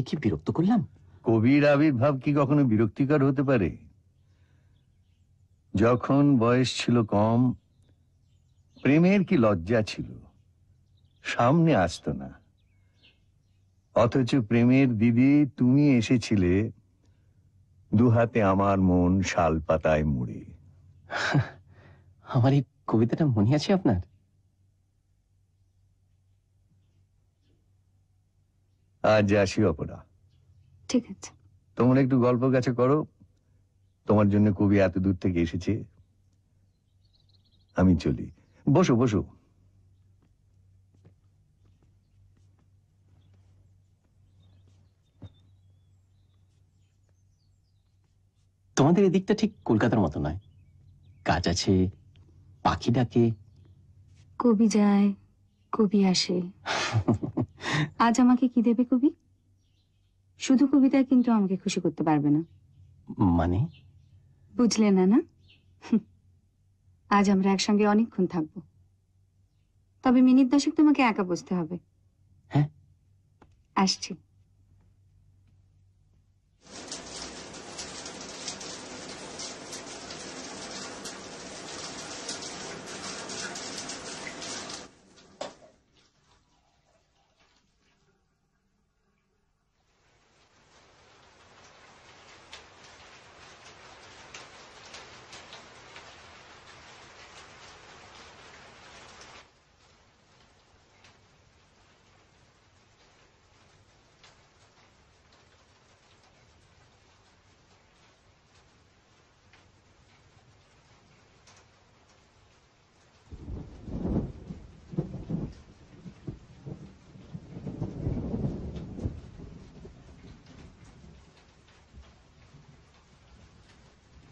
কি বিরক্ত করলাম কবির আবির্ভাব কি কখনো বিরক্তিকর হতে পারে যখন বয়স ছিল কম প্রেমের কি লজ্জা ছিল সামনে আসত না অথচ প্রেমের দিদি তুমি এসেছিলে দুহাতে আমার মন শাল পাতায় মুড়ে
আমার এই কবিতাটা মনে আছে আপনার
আজ আসি অপরা ঠিক আছে তোমরা একটু গল্প গাছে করো তোমার জন্য কবি এত দূর থেকে এসেছে আমি চলি বসো বসো
তোমাদের এদিকটা ঠিক কলকাতার মতো নয় কাজ আছে পাখি ডাকে
কবি যায় কবি আসে আজ আমাকে কি দেবে কবি শুধু কবিতা কিন্তু আমাকে খুশি করতে পারবে না মানে বুঝলে না না আজ আমরা একসঙ্গে অনেকক্ষণ থাকবো তবে মিনিট দশেক তোমাকে একা বসতে হবে হ্যাঁ আসছি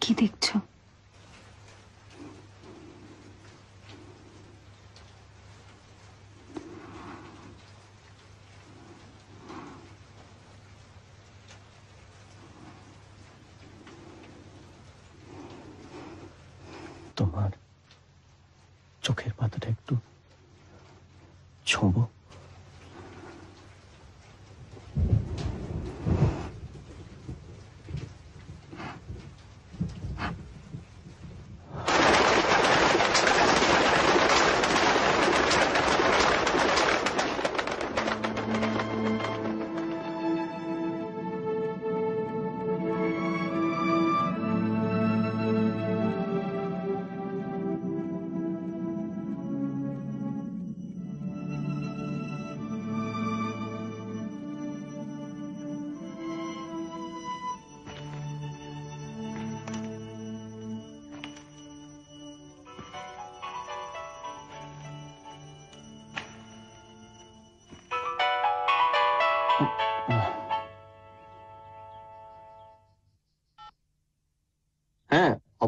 কি দেখছো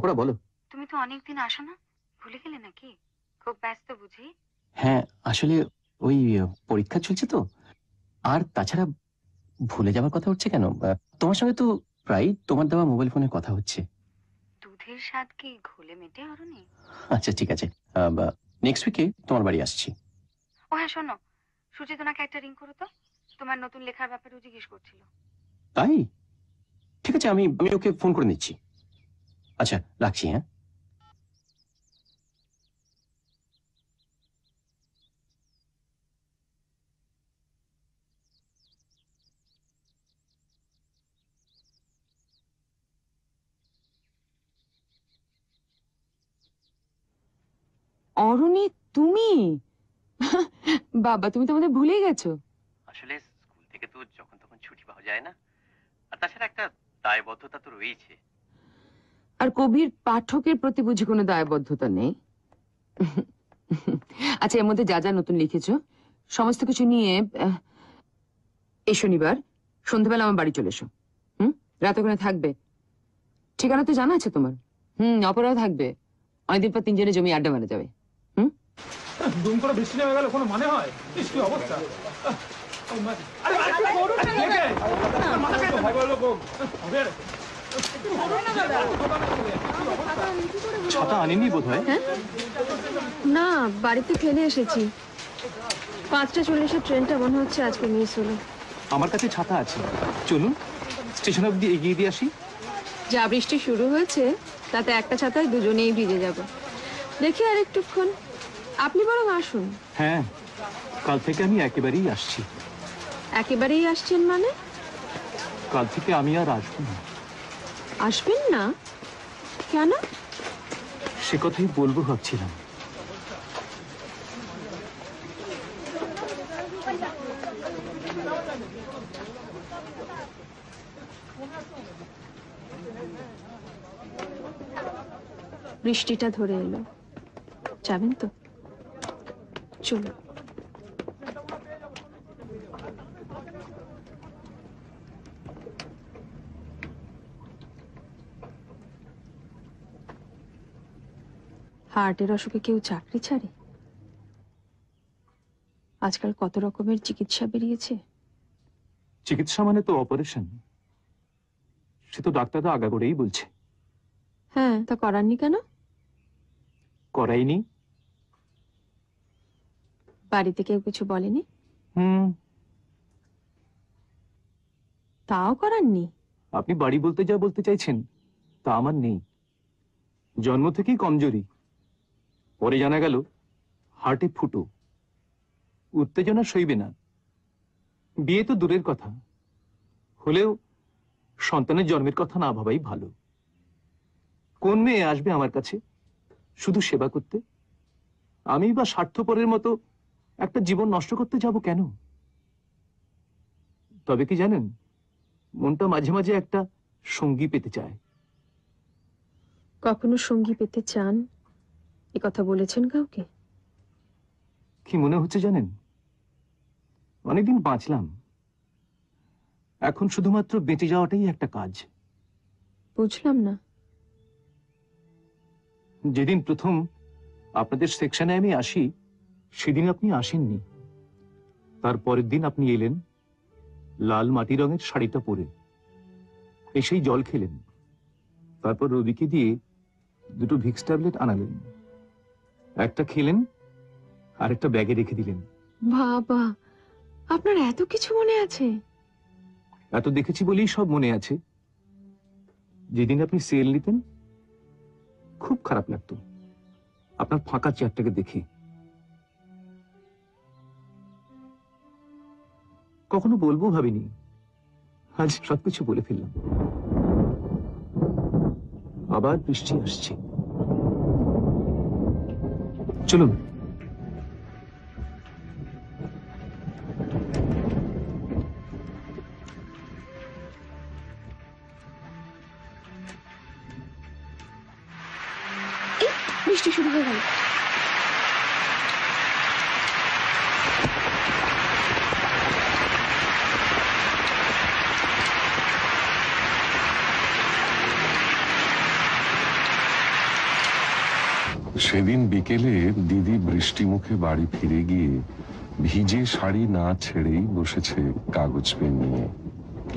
অপরা বলো তুমি তো অনেকদিন আসো না ভুলে গেলে নাকি খুব ব্যস্ত
বুঝি হ্যাঁ আসলে ওই ইয়ে, পরীক্ষা চলছে তো আর তাছাড়া ভুলে যাওয়ার কথা হচ্ছে কেন তোমার সঙ্গে তো প্রায় তোমার দেওয়া মোবাইল ফোনে কথা হচ্ছে দুধের স্বাদ কি ঘুলে মেটে অরণি আচ্ছা ঠিক আছে নেক্সট উইকে তোমার বাড়ি আসছি
ও হ্যাঁ শোনো সুচেতনাকে একটা রিং করো তো তোমার নতুন লেখার ব্যাপারে জিজ্ঞেস করছিল
তাই ঠিক আছে আমি আমি ওকে ফোন করে নিচ্ছি আচ্ছা রাখছি হ্যাঁ
অরুণী তুমি বাবা তুমি তো আমাদের ভুলে গেছো
আসলে স্কুল থেকে তো যখন তখন ছুটি পাওয়া যায় না আর তাছাড়া একটা দায়বদ্ধতা তো রয়েছে
আর কবির পাঠকের প্রতি বুঝি কোনো দায়বদ্ধতা নেই আচ্ছা এর মধ্যে যা যা নতুন লিখেছ সমস্ত কিছু নিয়ে এই শনিবার সন্ধ্যাবেলা আমার বাড়ি চলে এসো হুম রাত ওখানে থাকবে ঠিকানা তো জানা আছে তোমার হুম অপরাও থাকবে অনেকদিন পর তিনজনে জমি আড্ডা মারা যাবে হুম
দুম করে বৃষ্টি নেমে গেল কোনো মানে হয় কি অবস্থা
আরে ছাতা
আনিনি বোধ হয় হ্যাঁ?
না বাড়িতে ফেলে এসেছি পাঁচটা চল্লিশের ট্রেনটা মনে হচ্ছে আজকে মিস হলো
আমার কাছে ছাতা আছে চলুন স্টেশন অব্দি এগিয়ে দিয়ে আসি
যা বৃষ্টি শুরু হয়েছে তাতে একটা ছাতায় দুজনেই ভিজে যাব দেখি আর একটুক্ষণ আপনি বরং আসুন
হ্যাঁ কাল থেকে আমি একেবারেই আসছি
একেবারেই আসছেন মানে
কাল থেকে আমি আর আসবো না
আসবেন না কেন
সে কথাই বলবো ভাবছিলাম
বৃষ্টিটা ধরে এলো যাবেন তো চলুন হার্টের অসুখে কেউ চাকরি ছাড়ে আজকাল কত রকমের চিকিৎসা বেরিয়েছে
চিকিৎসা মানে তো অপারেশন সে তো ডাক্তাররা আগা করেই বলছে
হ্যাঁ তা করাননি কেন করাইনি বাড়িতে কেউ কিছু বলেনি হুম তাও করাননি
আপনি বাড়ি বলতে যা বলতে চাইছেন তা আমার নেই জন্ম থেকেই কমজোরি পরে জানা গেল হার্টে ফুটু উত্তেজনা সইবে না বিয়ে তো দূরের কথা হলেও সন্তানের জন্মের কথা না ভাবাই ভালো কোন মেয়ে আসবে আমার কাছে শুধু সেবা করতে আমি বা স্বার্থপরের মতো একটা জীবন নষ্ট করতে যাব কেন তবে কি জানেন মনটা মাঝে মাঝে একটা সঙ্গী পেতে চায়
কখনো সঙ্গী পেতে চান এ কথা বলেছেন কাউকে
কি মনে হচ্ছে জানেন অনেকদিন বাঁচলাম এখন শুধুমাত্র বেঁচে যাওয়াটাই একটা কাজ বুঝলাম না যেদিন প্রথম আপনাদের সেকশনে আমি আসি সেদিন আপনি আসেননি তার পরের দিন আপনি এলেন লাল মাটি রঙের শাড়িটা পরে এসেই জল খেলেন তারপর রবিকে দিয়ে দুটো ভিক্স ট্যাবলেট আনালেন একটা খেলেন আরেকটা ব্যাগে রেখে দিলেন
বাবা আপনার এত কিছু মনে আছে
এত দেখেছি বলেই সব মনে আছে যেদিন আপনি সেল নিতেন খুব খারাপ লাগতো আপনার ফাঁকা চেয়ারটাকে দেখে কখনো বলবো ভাবিনি আজ সবকিছু বলে ফেললাম
আবার বৃষ্টি আসছে चलो
বৃষ্টি শুরু হয়ে গেল
সেদিন বিকেলে দিদি বৃষ্টিমুখে বাড়ি ফিরে গিয়ে ভিজে শাড়ি না ছেড়েই বসেছে কাগজ পেন নিয়ে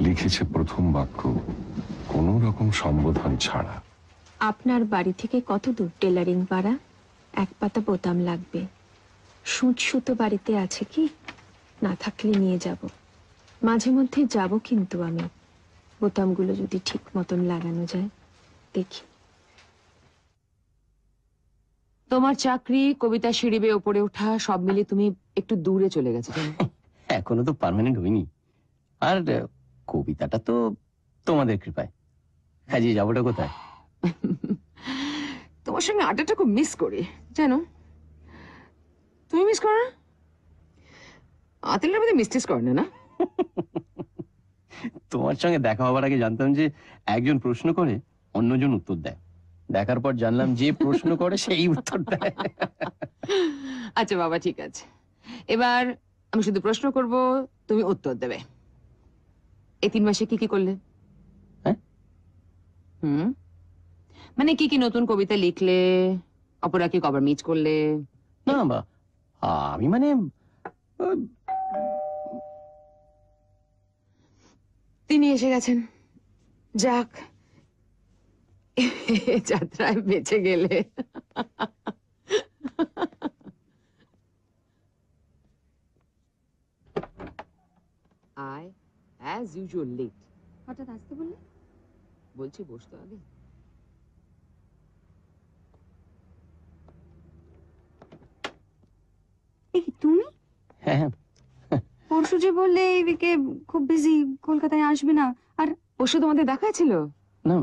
লিখেছে প্রথম বাক্য কোন রকম সম্বোধন ছাড়া
আপনার বাড়ি থেকে কত দূর টেলারিং পাড়া এক পাতা বোতাম লাগবে সুঁচ সুতো বাড়িতে আছে কি না থাকলে নিয়ে যাব মাঝে মধ্যে যাব কিন্তু আমি বোতামগুলো যদি ঠিক মতন লাগানো যায় দেখি তোমার চাকরি কবিতা সিঁড়ি বেয়ে ওপরে ওঠা সব মিলে তুমি একটু দূরে চলে গেছো
এখনো তো পার্মানেন্ট হইনি আর কবিতাটা তো তোমাদের কৃপায় কাজে যাবোটা কোথায়
তোমার সঙ্গে আড্ডাটা খুব মিস করি জানো তুমি মিস করো না আতেলের মধ্যে মিস টিস করে না না
তোমার সঙ্গে দেখা হবার আগে জানতাম যে একজন প্রশ্ন করে অন্যজন উত্তর দেয় দেখার পর জানলাম যে প্রশ্ন করে সেই উত্তর দেয়
আচ্ছা বাবা ঠিক আছে এবার আমি শুধু প্রশ্ন করব তুমি উত্তর দেবে এই তিন মাসে কি কি করলে হ্যাঁ? হুম মানে কি কি নতুন কবিতা লিখলে অপরা কি কবার মিচ করলে না বা আমি মানে তিনি এসে গেছেন যাক যাত্রায় বেঁচে গেলে আই অ্যাজ ইউজুয়াল লেট হঠাৎ আসতে বললে বলছি বসতো আগে তুমি হ্যাঁ পরশু যে বললে এই খুব বিজি কলকাতায় আসবে না আর পরশু তোমাদের দেখা ছিল না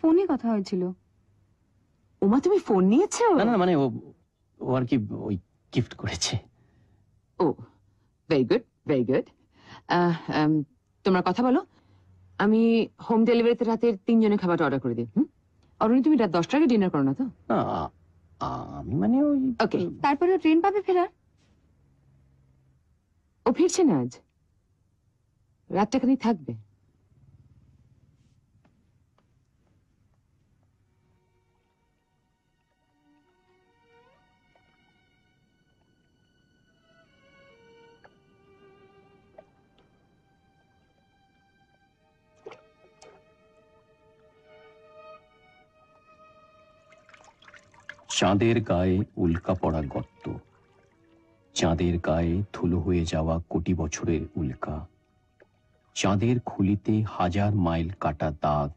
ফোনে কথা হয়েছিল
ওমা তুমি ফোন নিয়েছো না না মানে ও ও আর কি ওই গিফট
করেছে ও ভেরি গুড ভেরি গুড তোমরা কথা বলো আমি হোম ডেলিভারিতে রাতের তিনজনের খাবারটা অর্ডার করে দিই হুম উনি তুমি রাত দশটা আগে ডিনার করো না তো আমি মানে ওই ওকে তারপরে ট্রেন পাবে ফেরার ও ফিরছে না আজ রাতটা খানি থাকবে
চাঁদের গায়ে উল্কা পড়া গর্ত চাঁদের গায়ে ধুলো হয়ে যাওয়া কোটি বছরের উল্কা চাঁদের খুলিতে হাজার মাইল কাটা দাগ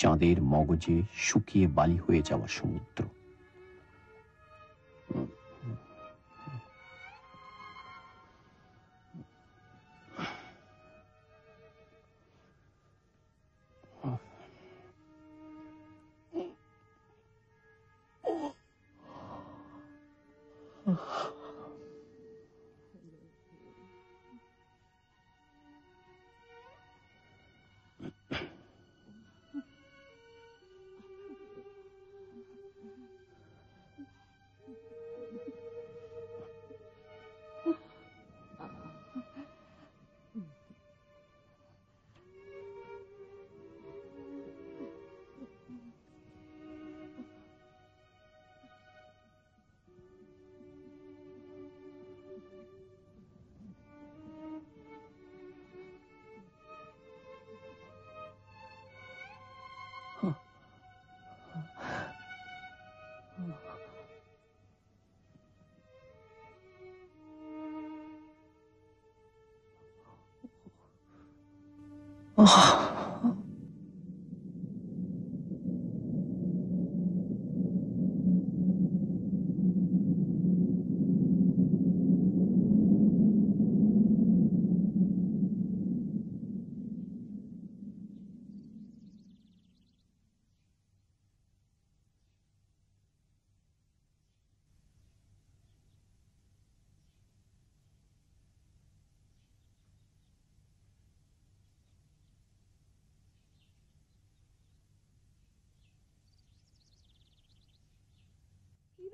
চাঁদের মগজে শুকিয়ে বালি হয়ে যাওয়া সমুদ্র
Mm-hmm.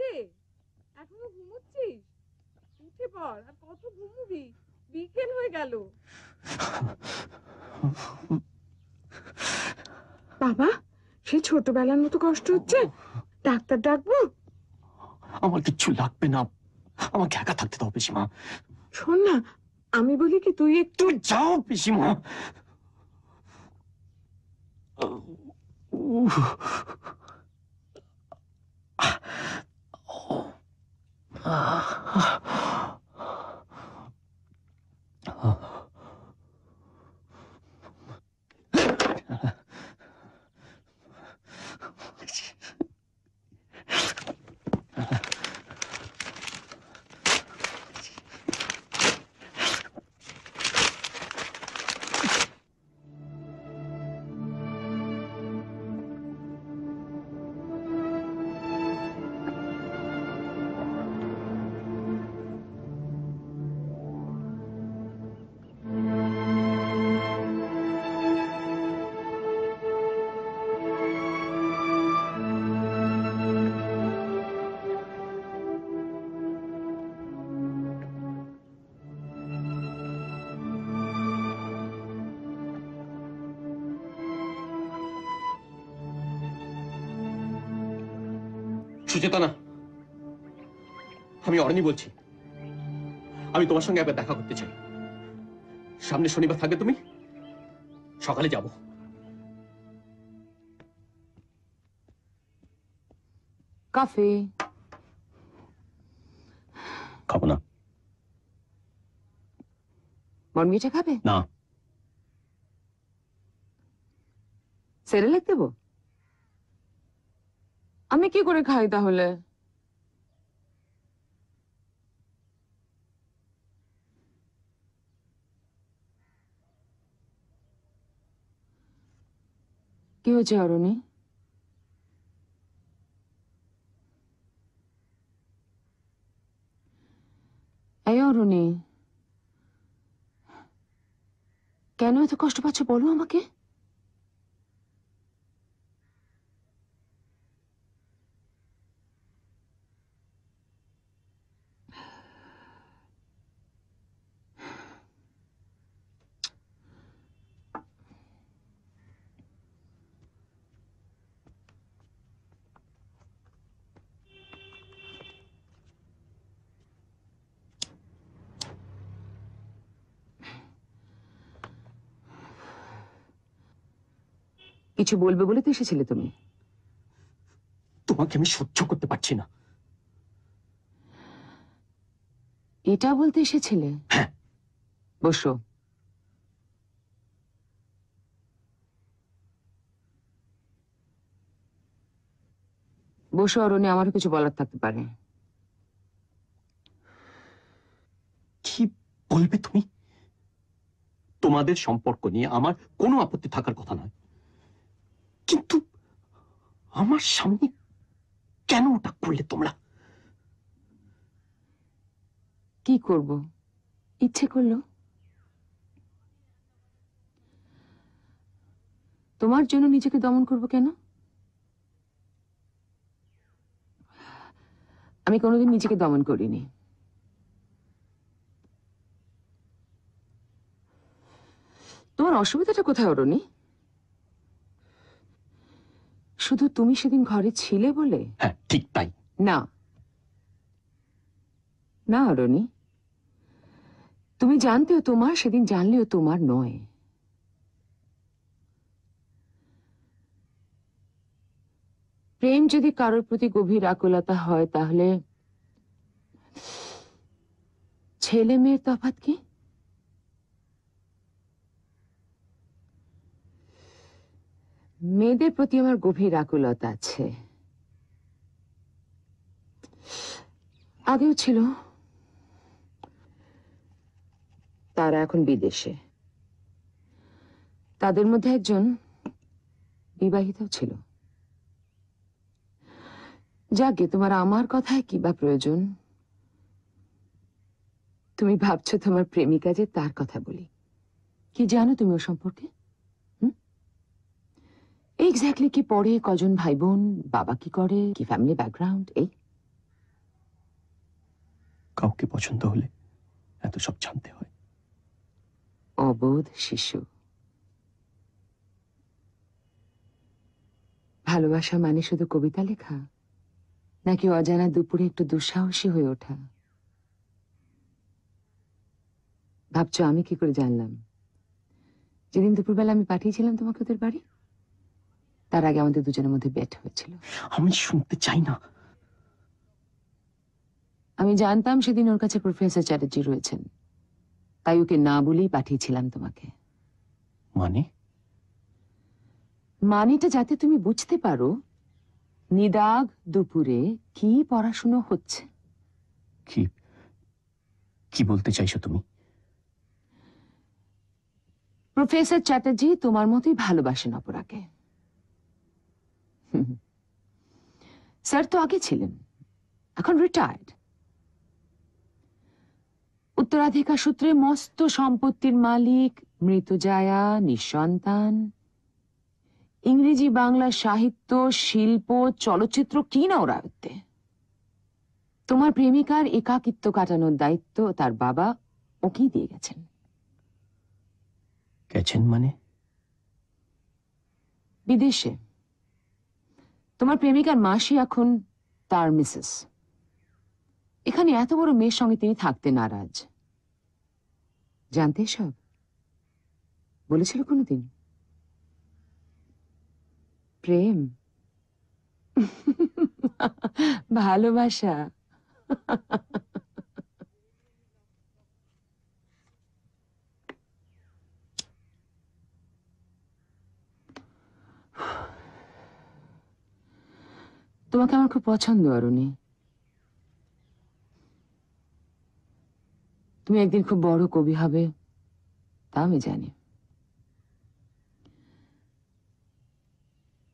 রে এখনো ঘুমোচ্ছিস উঠে পড় আর কত ঘুমুবি বিকেল হয়ে গেল বাবা সেই ছোটবেলার মতো কষ্ট হচ্ছে ডাক্তার ডাকবো
আমার কিচ্ছু লাগবে না আমাকে একা থাকতে দাও পিসিমা
শোন না আমি বলি কি তুই একটু
যাও পিসিমা 啊啊啊！
সুচেতনা আমি অরণি বলছি আমি তোমার সঙ্গে একবার দেখা করতে চাই সামনে শনিবার থাকবে তুমি সকালে যাব
কফি খাবো না মর্মিটা খাবে না সেরেলেক দেবো আমি কি করে খাই তাহলে কি হয়েছে অরণি এই অরুণী কেন এত কষ্ট পাচ্ছ বলো আমাকে কিছু বলবে বলে তো এসেছিলে তুমি তোমাকে আমি সহ্য করতে পারছি না এটা বলতে এসেছিলে হ্যাঁ। বসো বসো অরণ্য আমারও কিছু বলার থাকতে পারে কি বলবে তুমি
তোমাদের সম্পর্ক নিয়ে আমার কোনো আপত্তি থাকার কথা নয় কিন্তু
আমার সামনে কেন ওটা করলে তোমরা কি করব ইচ্ছে করলো তোমার জন্য নিজেকে দমন করব কেন আমি কোনোদিন নিজেকে দমন করিনি তোমার অসুবিধাটা কোথায় অরণী শুধু তুমি সেদিন ঘরে ছিলে বলে হ্যাঁ ঠিক তাই না না রনি তুমি জানতেও তোমার সেদিন জানলেও তোমার নয় প্রেম যদি কারোর প্রতি গভীর আকুলতা হয় তাহলে ছেলে মেয়ের তফাত কি মেয়েদের প্রতি আমার গভীর আকুলতা আছে আগেও ছিল তারা এখন বিদেশে তাদের মধ্যে একজন বিবাহিতও ছিল যাকে তোমার আমার কথায় কি বা প্রয়োজন তুমি ভাবছো তোমার প্রেমিকা যে তার কথা বলি কি জানো তুমি ও সম্পর্কে এক্স্যাক্টলি কি পড়ে কজন ভাই বোন বাবা কি করে কি ফ্যামিলি ব্যাকগ্রাউন্ড এই
কাউকে পছন্দ হলে এত সব জানতে হয়
অবোধ শিশু ভালোবাসা মানে শুধু কবিতা লেখা নাকি অজানা দুপুরে একটু দুঃসাহসী হয়ে ওঠা ভাবছো আমি কি করে জানলাম যেদিন দুপুরবেলা আমি পাঠিয়েছিলাম তোমাকে ওদের বাড়ি তার আগে আমাদের দুজনের মধ্যে বেট হয়েছিল আমি শুনতে চাই না আমি জানতাম সেদিন ওর কাছে প্রফেসর চ্যাটার্জি রয়েছেন তাই ওকে না বলেই পাঠিয়েছিলাম তোমাকে মানে মানিটা যাতে তুমি বুঝতে পারো নিদাগ দুপুরে কি পড়াশুনো হচ্ছে
কি কি বলতে চাইছো তুমি
প্রফেসর চ্যাটার্জি তোমার মতোই ভালোবাসেন অপরাকে স্যার তো আগে ছিলেন এখন রিটায়ার্ড উত্তরাধিকার সূত্রে মস্ত সম্পত্তির মালিক মৃতজায়া নিঃসন্তান ইংরেজি বাংলা সাহিত্য শিল্প চলচ্চিত্র কি না ওর আয়ত্তে তোমার প্রেমিকার একাকিত্ব কাটানোর দায়িত্ব তার বাবা ওকেই দিয়ে গেছেন গেছেন মানে বিদেশে তোমার প্রেমিকার মাসি এখন তার মিসেস এখানে এত বড় মেয়ের সঙ্গে তিনি থাকতে নারাজ জানতে সব বলেছিল কোনোদিন প্রেম ভালোবাসা তোমাকে আমার খুব পছন্দ অরুণি তুমি একদিন খুব বড় কবি হবে তা আমি জানি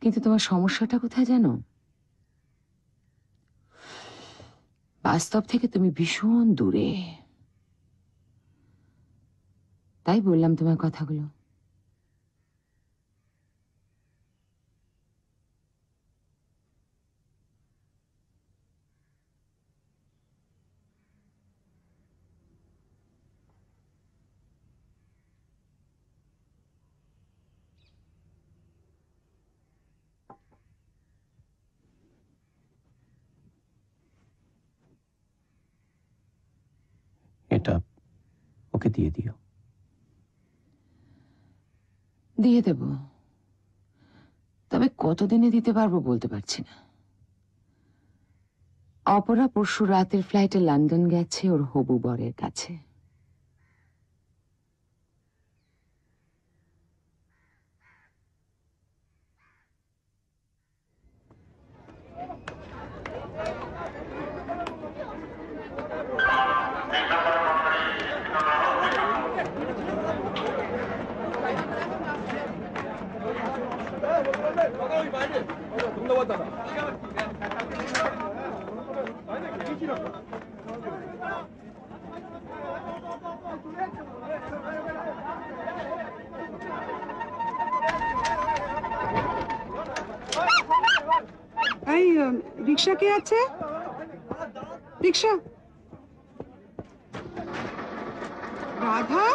কিন্তু তোমার সমস্যাটা কোথায় জানো বাস্তব থেকে তুমি ভীষণ দূরে তাই বললাম তোমার কথাগুলো ওকে দিয়ে দিও দিয়ে দেব তবে কতদিনে দিতে পারবো বলতে পারছি না অপরা পরশু রাতের ফ্লাইটে লন্ডন গেছে ওর হবু বরের কাছে রিক্সা কে আছে রিক্সা
রাধা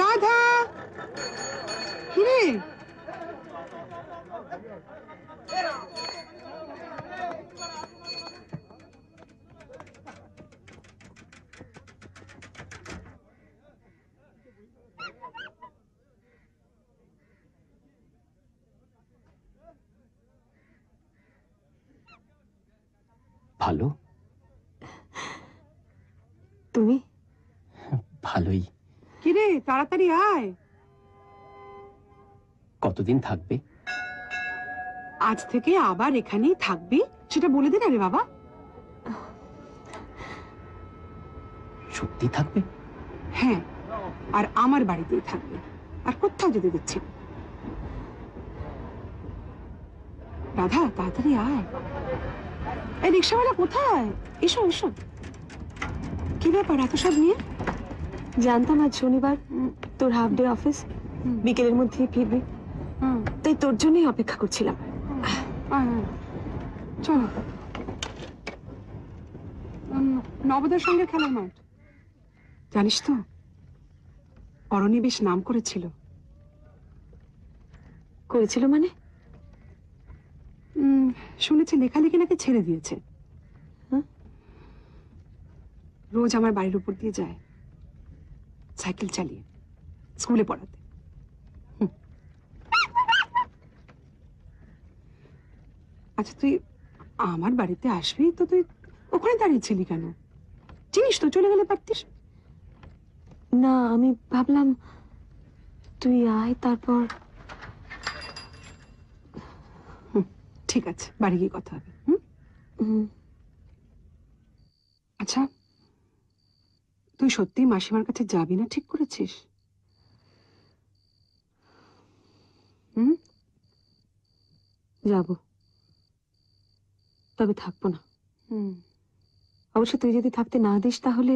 রাধা কিরে
ভালোই
কিরে তাড়াতাড়ি আয়
কতদিন থাকবে
আজ থেকে আবার এখানেই থাকবি সেটা বলে দে আরে রে বাবা সত্যি থাকবে হ্যাঁ আর আমার বাড়িতেই থাকবে আর কোথাও যেতে দিচ্ছে রাধা তাড়াতাড়ি আয় এই রিক্সাওয়ালা কোথায় এসো এসো কি ব্যাপার এত সব নিয়ে জানতাম আজ শনিবার তোর হাফ ডে অফিস বিকেলের মধ্যে ফিরবি তাই তোর জন্যই অপেক্ষা করছিলাম চলো নবদের সঙ্গে খেলার মাঠ জানিস তো অরণি বেশ নাম করেছিল করেছিল মানে শুনেছি লেখালেখি নাকি ছেড়ে দিয়েছে হ্যাঁ? রোজ আমার বাড়ির উপর দিয়ে যায় সাইকেল চালিয়ে স্কুলে পড়াতে আচ্ছা তুই আমার বাড়িতে আসবি তো তুই ওখানে দাঁড়িয়েছিলি কেন চিনিস তো চলে গেলে পারতিস না আমি ভাবলাম তুই আয় তারপর ঠিক আছে বাড়ি গিয়ে কথা হবে হুম আচ্ছা তুই সত্যি মাসিমার কাছে যাবি না ঠিক করেছিস যাব তবে থাকবো না অবশ্য তুই যদি থাকতে না দিস তাহলে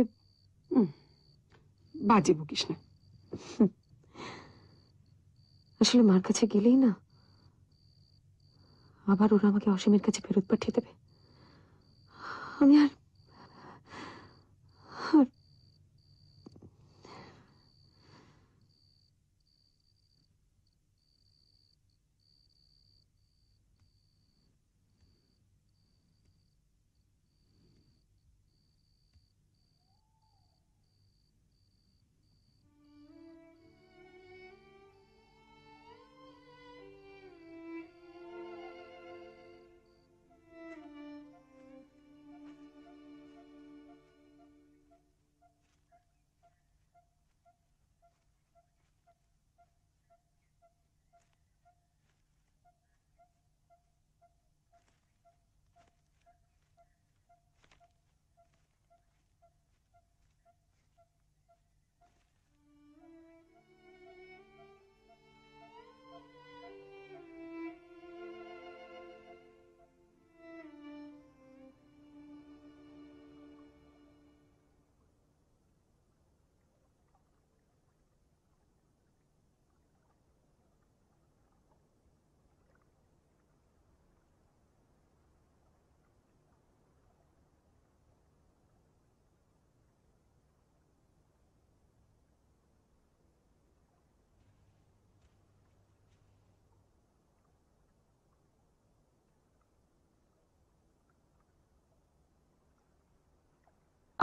বাজে বকিস না আসলে মার কাছে গেলেই না আবার ওরা আমাকে অসীমের কাছে ফেরত পাঠিয়ে দেবে আমি আর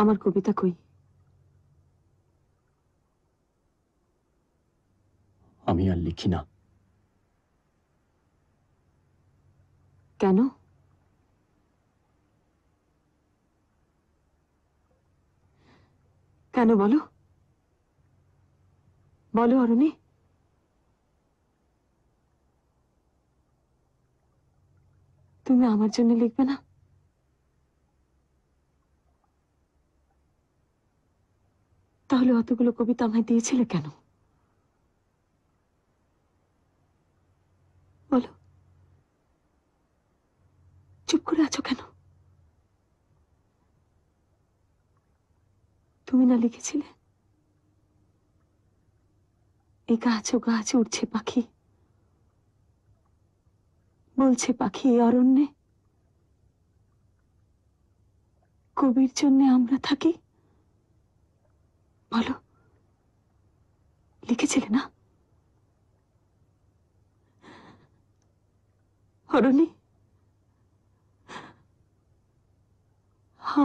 আমার কবিতা কই
আমি আর লিখি না
কেন কেন বলো বলো অরণি তুমি আমার জন্য লিখবে না তাহলে অতগুলো কবিতা আমায় দিয়েছিলে কেন বলো চুপ করে আছো কেন তুমি না লিখেছিলে এ গাছ ও গাছ উঠছে পাখি বলছে পাখি এ অরণ্যে কবির জন্যে আমরা থাকি বলো লিখেছিলে না অরণ্যে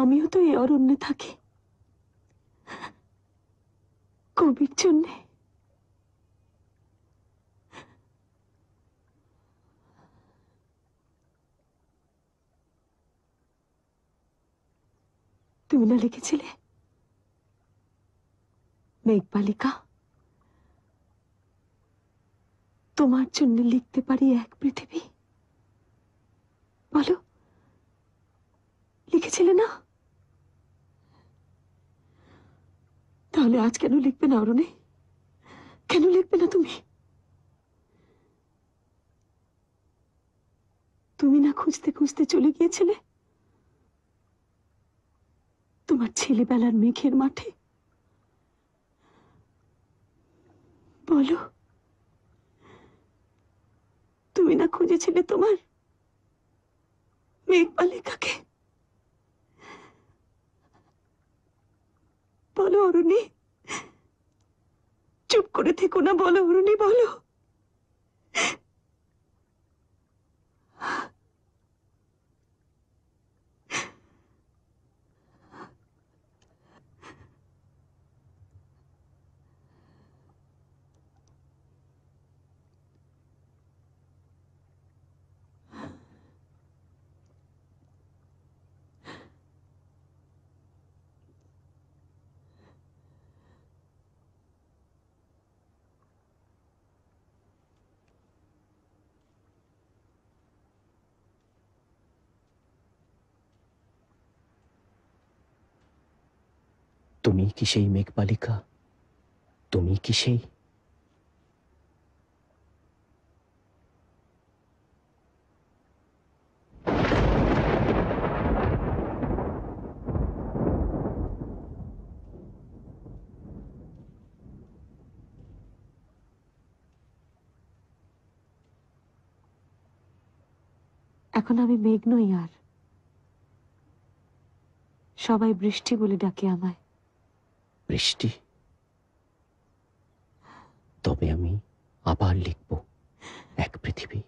আমিও তো এই অরণ্যে থাকি কবির জন্যে তুমি না লিখেছিলে মেঘবালিকা তোমার জন্য লিখতে পারি এক পৃথিবী বলো লিখেছিলে না তাহলে আজ কেন লিখবে না অরণে কেন লিখবে না তুমি তুমি না খুঁজতে খুঁজতে চলে গিয়েছিলে তোমার ছেলেবেলার মেঘের মাঠে বলো তুমি না খুঁজেছিলে তোমার মেঘপালিকাকে বলো অরুণী চুপ করে থেকো না বলো অরুণী বলো
তুমি কি সেই মেঘবালিকা তুমি কি সেই
এখন আমি মেঘ নই আর সবাই বৃষ্টি বলে ডাকে আমায়
বৃষ্টি তবে আমি আবার লিখব এক পৃথিবী